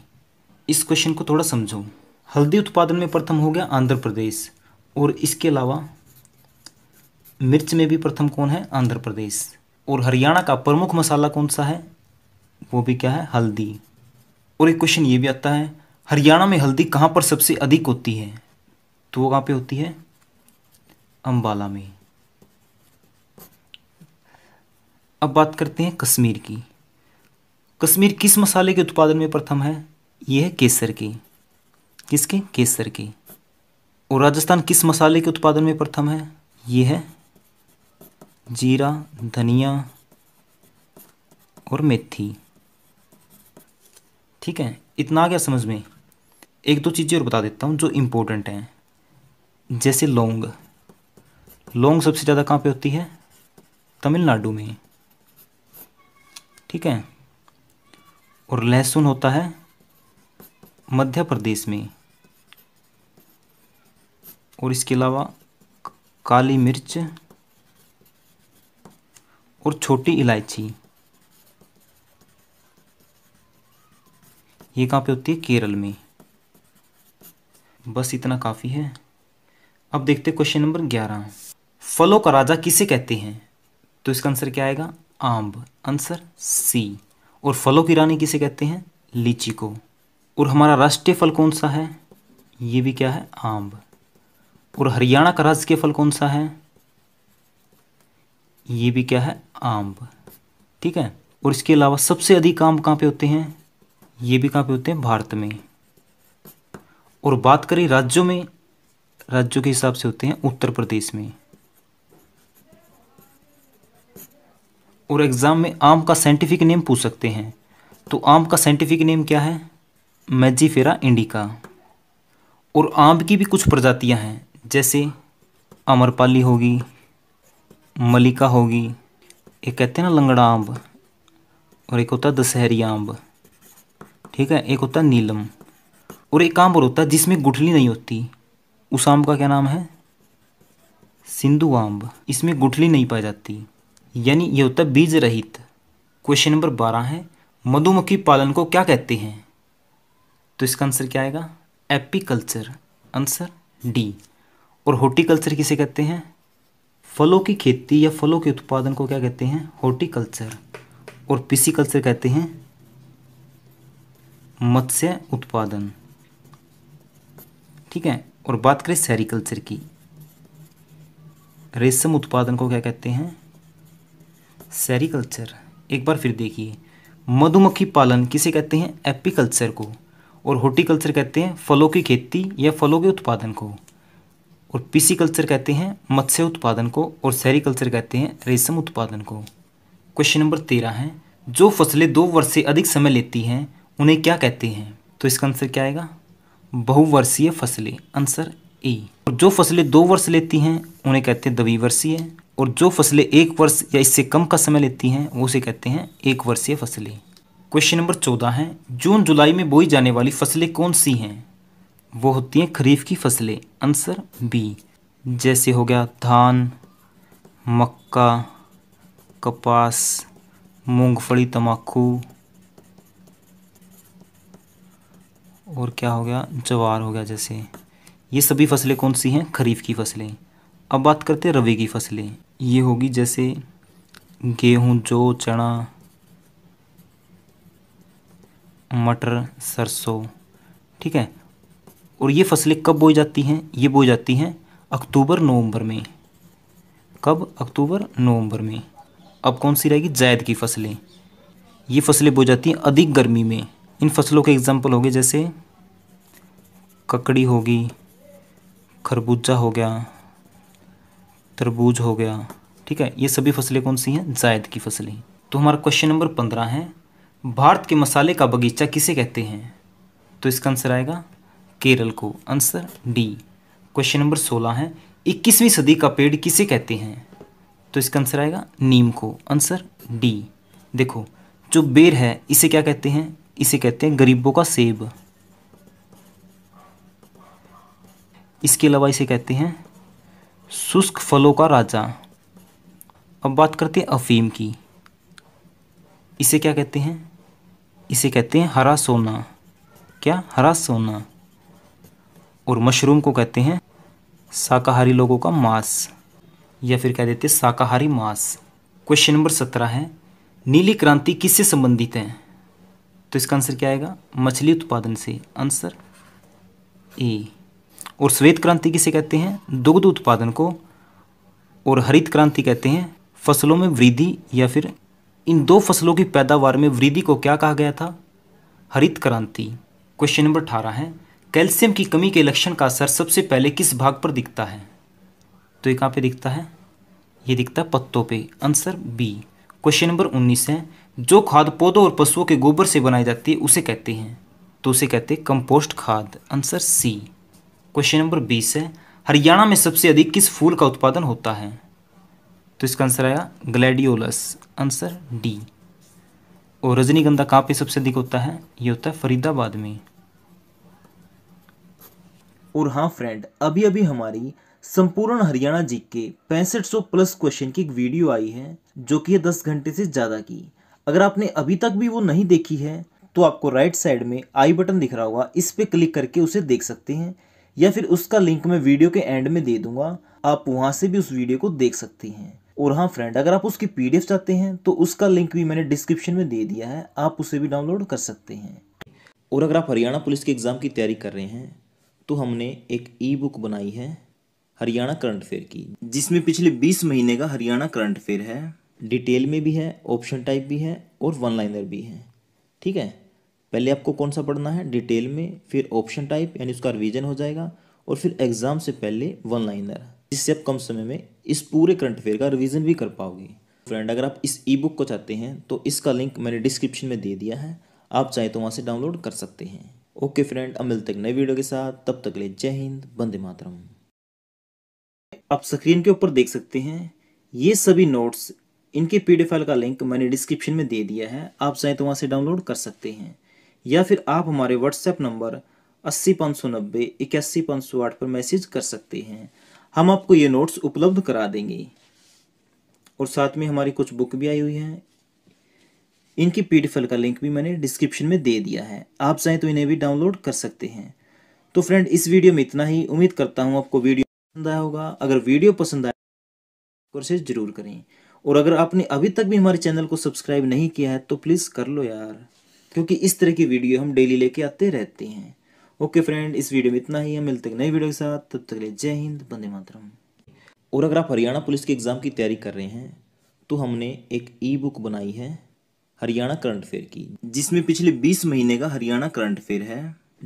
इस क्वेश्चन को थोड़ा समझो हल्दी उत्पादन में प्रथम हो गया आंध्र प्रदेश और इसके अलावा मिर्च में भी प्रथम कौन है आंध्र प्रदेश और हरियाणा का प्रमुख मसाला कौन सा है वो भी क्या है हल्दी और एक क्वेश्चन ये भी आता है हरियाणा में हल्दी कहाँ पर सबसे अधिक होती है तो वो कहाँ पे होती है अंबाला में अब बात करते हैं कश्मीर की कश्मीर किस मसाले के उत्पादन में प्रथम है यह है केसर की किसके केसर की और राजस्थान किस मसाले के उत्पादन में प्रथम है ये है जीरा धनिया और मेथी ठीक है इतना आ गया समझ में एक दो चीज़ें और बता देता हूँ जो इम्पोर्टेंट हैं जैसे लौंग लौंग सबसे ज़्यादा कहाँ पे होती है तमिलनाडु में ठीक है और लहसुन होता है मध्य प्रदेश में और इसके अलावा काली मिर्च और छोटी इलायची ये कहाँ पे होती है केरल में बस इतना काफ़ी है अब देखते क्वेश्चन नंबर ग्यारह फलों का राजा किसे कहते हैं तो इसका आंसर क्या आएगा आम्ब आंसर सी और फलों की रानी किसे कहते हैं लीची को और हमारा राष्ट्रीय फल कौन सा है ये भी क्या है आम और हरियाणा का राजकीय फल कौन सा है ये भी क्या है आम ठीक है और इसके अलावा सबसे अधिक आम कहाँ पे होते हैं ये भी कहाँ पे होते हैं भारत में और बात करें राज्यों में राज्यों के हिसाब से होते हैं उत्तर प्रदेश में और एग्ज़ाम में आम का साइंटिफिक नेम पूछ सकते हैं तो आम का साइंटिफिक नेम क्या है मैजीफेरा इंडिका और आम की भी कुछ प्रजातियां हैं जैसे अमरपाली होगी मलिका होगी एक कहते हैं ना लंगड़ा आम और एक होता है दशहरी आम ठीक है एक होता है नीलम और एक आम और होता है जिसमें गुठली नहीं होती उस आम का क्या नाम है सिंधु आम इसमें गुठली नहीं पाई जाती यानी ये होता है बीज रहित क्वेश्चन नंबर बारह है मधुमक्खी पालन को क्या कहते हैं तो इसका आंसर क्या आएगा एपीकल्चर आंसर डी और हॉर्टिकल्चर किसे कहते हैं फलों की खेती या फलों के उत्पादन को क्या कहते हैं हॉर्टिकल्चर और पिसिकल्चर कहते हैं मत्स्य उत्पादन ठीक है और बात करें सेरिकल्चर की रेशम उत्पादन को क्या कहते हैं सेरिकल्चर एक बार फिर देखिए मधुमक्खी पालन किसे कहते हैं एपिकल्चर को और हॉर्टिकल्चर कहते हैं फलों की खेती या फलों के उत्पादन को और पिसीकल्चर कहते हैं मत्स्य उत्पादन को और सेरिकल्चर कहते हैं रेशम उत्पादन को क्वेश्चन नंबर तेरह है जो फसलें दो वर्ष से अधिक समय लेती हैं उन्हें क्या कहते हैं तो इसका आंसर क्या आएगा बहुवर्षीय फसलें आंसर ए और जो फसलें दो वर्ष लेती हैं उन्हें कहते हैं द्विवर्षीय है। और जो फसलें एक वर्ष या इससे कम का समय लेती हैं वो उसे कहते हैं एक वर्षीय फसलें क्वेश्चन नंबर चौदह है जून जुलाई में बोई जाने वाली फसलें कौन सी हैं वो होती हैं खरीफ की फसलें आंसर बी जैसे हो गया धान मक्का कपास मूंगफली तम्बाकू और क्या हो गया जवार हो गया जैसे ये सभी फसलें कौन सी हैं खरीफ की फसलें अब बात करते हैं रवि की फसलें ये होगी जैसे गेहूँ जौ चना मटर सरसों ठीक है और ये फसलें कब बोई जाती हैं ये बोई जाती हैं अक्टूबर नवंबर में कब अक्टूबर नवंबर में अब कौन सी रहेगी जायद की फसलें ये फसलें बोई जाती हैं अधिक गर्मी में इन फसलों के एग्जाम्पल हो गए जैसे ककड़ी होगी खरबूजा हो गया तरबूज हो गया ठीक है ये सभी फसलें कौन सी हैं जायद की फसलें तो हमारा क्वेश्चन नंबर पंद्रह है भारत के मसाले का बगीचा किसे कहते हैं तो इसका आंसर आएगा केरल को आंसर डी क्वेश्चन नंबर सोलह है इक्कीसवीं सदी का पेड़ किसे कहते हैं तो इसका आंसर आएगा नीम को आंसर डी देखो जो बेर है इसे क्या कहते हैं इसे कहते हैं गरीबों का सेब इसके अलावा इसे कहते हैं शुष्क फलों का राजा अब बात करते हैं अफीम की इसे क्या कहते हैं इसे कहते हैं हरा सोना क्या हरा सोना और मशरूम को कहते हैं शाकाहारी लोगों का मांस या फिर कह देते हैं शाकाहारी मांस क्वेश्चन नंबर सत्रह है नीली क्रांति किससे संबंधित है तो इसका आंसर क्या आएगा मछली उत्पादन से आंसर ए और श्वेत क्रांति किसे कहते हैं दुग्ध उत्पादन को और हरित क्रांति कहते हैं फसलों में वृद्धि या फिर इन दो फसलों की पैदावार में वृद्धि को क्या कहा गया था हरित क्रांति क्वेश्चन नंबर अठारह है कैल्शियम की कमी के लक्षण का असर सबसे पहले किस भाग पर दिखता है तो ये कहाँ पे दिखता है ये दिखता है पत्तों पे आंसर बी क्वेश्चन नंबर उन्नीस है जो खाद पौधों और पशुओं के गोबर से बनाई जाती है उसे कहते हैं तो उसे कहते हैं कंपोस्ट खाद आंसर सी क्वेश्चन नंबर बीस है हरियाणा में सबसे अधिक किस फूल का उत्पादन होता है तो इसका आंसर आया ग्लैडियोलस आंसर डी और रजनीगंधा कहाँ पे सबसे अधिक होता है ये होता है फरीदाबाद में और हाँ फ्रेंड अभी अभी हमारी संपूर्ण हरियाणा जी के पैंसठ सौ प्लस क्वेश्चन की एक वीडियो आई है जो कि है दस घंटे से ज़्यादा की अगर आपने अभी तक भी वो नहीं देखी है तो आपको राइट साइड में आई बटन दिख रहा होगा इस पर क्लिक करके उसे देख सकते हैं या फिर उसका लिंक मैं वीडियो के एंड में दे दूंगा आप वहाँ से भी उस वीडियो को देख सकती हैं और हाँ फ्रेंड अगर आप उसकी पीडीएफ चाहते हैं तो उसका लिंक भी मैंने डिस्क्रिप्शन में दे दिया है आप उसे भी डाउनलोड कर सकते हैं और अगर आप हरियाणा पुलिस के एग्ज़ाम की तैयारी कर रहे हैं तो हमने एक ई बुक बनाई है हरियाणा करंट अफेयर की जिसमें पिछले 20 महीने का हरियाणा करंट अफेयर है डिटेल में भी है ऑप्शन टाइप भी है और वन लाइनर भी है ठीक है पहले आपको कौन सा पढ़ना है डिटेल में फिर ऑप्शन टाइप यानी उसका रिविजन हो जाएगा और फिर एग्ज़ाम से पहले वन लाइनर जिससे आप कम समय में इस पूरे करंट अफेयर का रिविजन भी कर पाओगे फ्रेंड अगर आप इस ई बुक को चाहते हैं तो इसका लिंक मैंने डिस्क्रिप्शन में दे दिया है आप चाहे तो वहाँ से डाउनलोड कर सकते हैं ओके फ्रेंड अब मिलते हैं नए वीडियो के साथ तब तक ले जय हिंद बंदे मातरम आप स्क्रीन के ऊपर देख सकते हैं ये सभी नोट्स इनके पी फाइल का लिंक मैंने डिस्क्रिप्शन में दे दिया है आप चाहे तो वहाँ से डाउनलोड कर सकते हैं या फिर आप हमारे व्हाट्सएप नंबर अस्सी पाँच सौ नब्बे इक्यासी पाँच सौ आठ पर मैसेज कर सकते हैं हम आपको ये नोट्स उपलब्ध करा देंगे और साथ में हमारी कुछ बुक भी आई हुई हैं इनकी पी का लिंक भी मैंने डिस्क्रिप्शन में दे दिया है आप चाहें तो इन्हें भी डाउनलोड कर सकते हैं तो फ्रेंड इस वीडियो में इतना ही उम्मीद करता हूँ आपको वीडियो पसंद आया होगा अगर वीडियो पसंद आया कोशिश तो जरूर करें और अगर आपने अभी तक भी हमारे चैनल को सब्सक्राइब नहीं किया है तो प्लीज़ कर लो यार क्योंकि इस तरह की वीडियो हम डेली लेके आते रहते हैं ओके फ्रेंड इस वीडियो में इतना ही है मिलते हैं नई वीडियो के साथ तब तक जय हिंद बंदे मातरम और अगर आप हरियाणा पुलिस के एग्ज़ाम की तैयारी कर रहे हैं तो हमने एक ई बुक बनाई है हरियाणा करंट अफेयर की जिसमें पिछले 20 महीने का हरियाणा करंट अफेयर है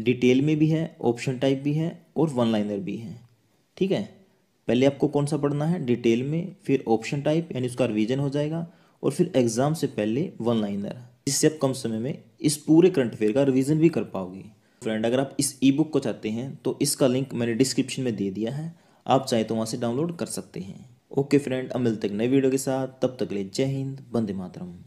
डिटेल में भी है ऑप्शन टाइप भी है और वन लाइनर भी है ठीक है पहले आपको कौन सा पढ़ना है डिटेल में फिर ऑप्शन टाइप यानी उसका रिविजन हो जाएगा और फिर एग्ज़ाम से पहले वन लाइनर जिससे आप कम समय में इस पूरे करंट अफेयर का रिवीजन भी कर पाओगे फ्रेंड अगर आप इस ई बुक को चाहते हैं तो इसका लिंक मैंने डिस्क्रिप्शन में दे दिया है आप चाहे तो वहाँ से डाउनलोड कर सकते हैं ओके फ्रेंड अब मिलते नए वीडियो के साथ तब तक ले जय हिंद बंदे मातरम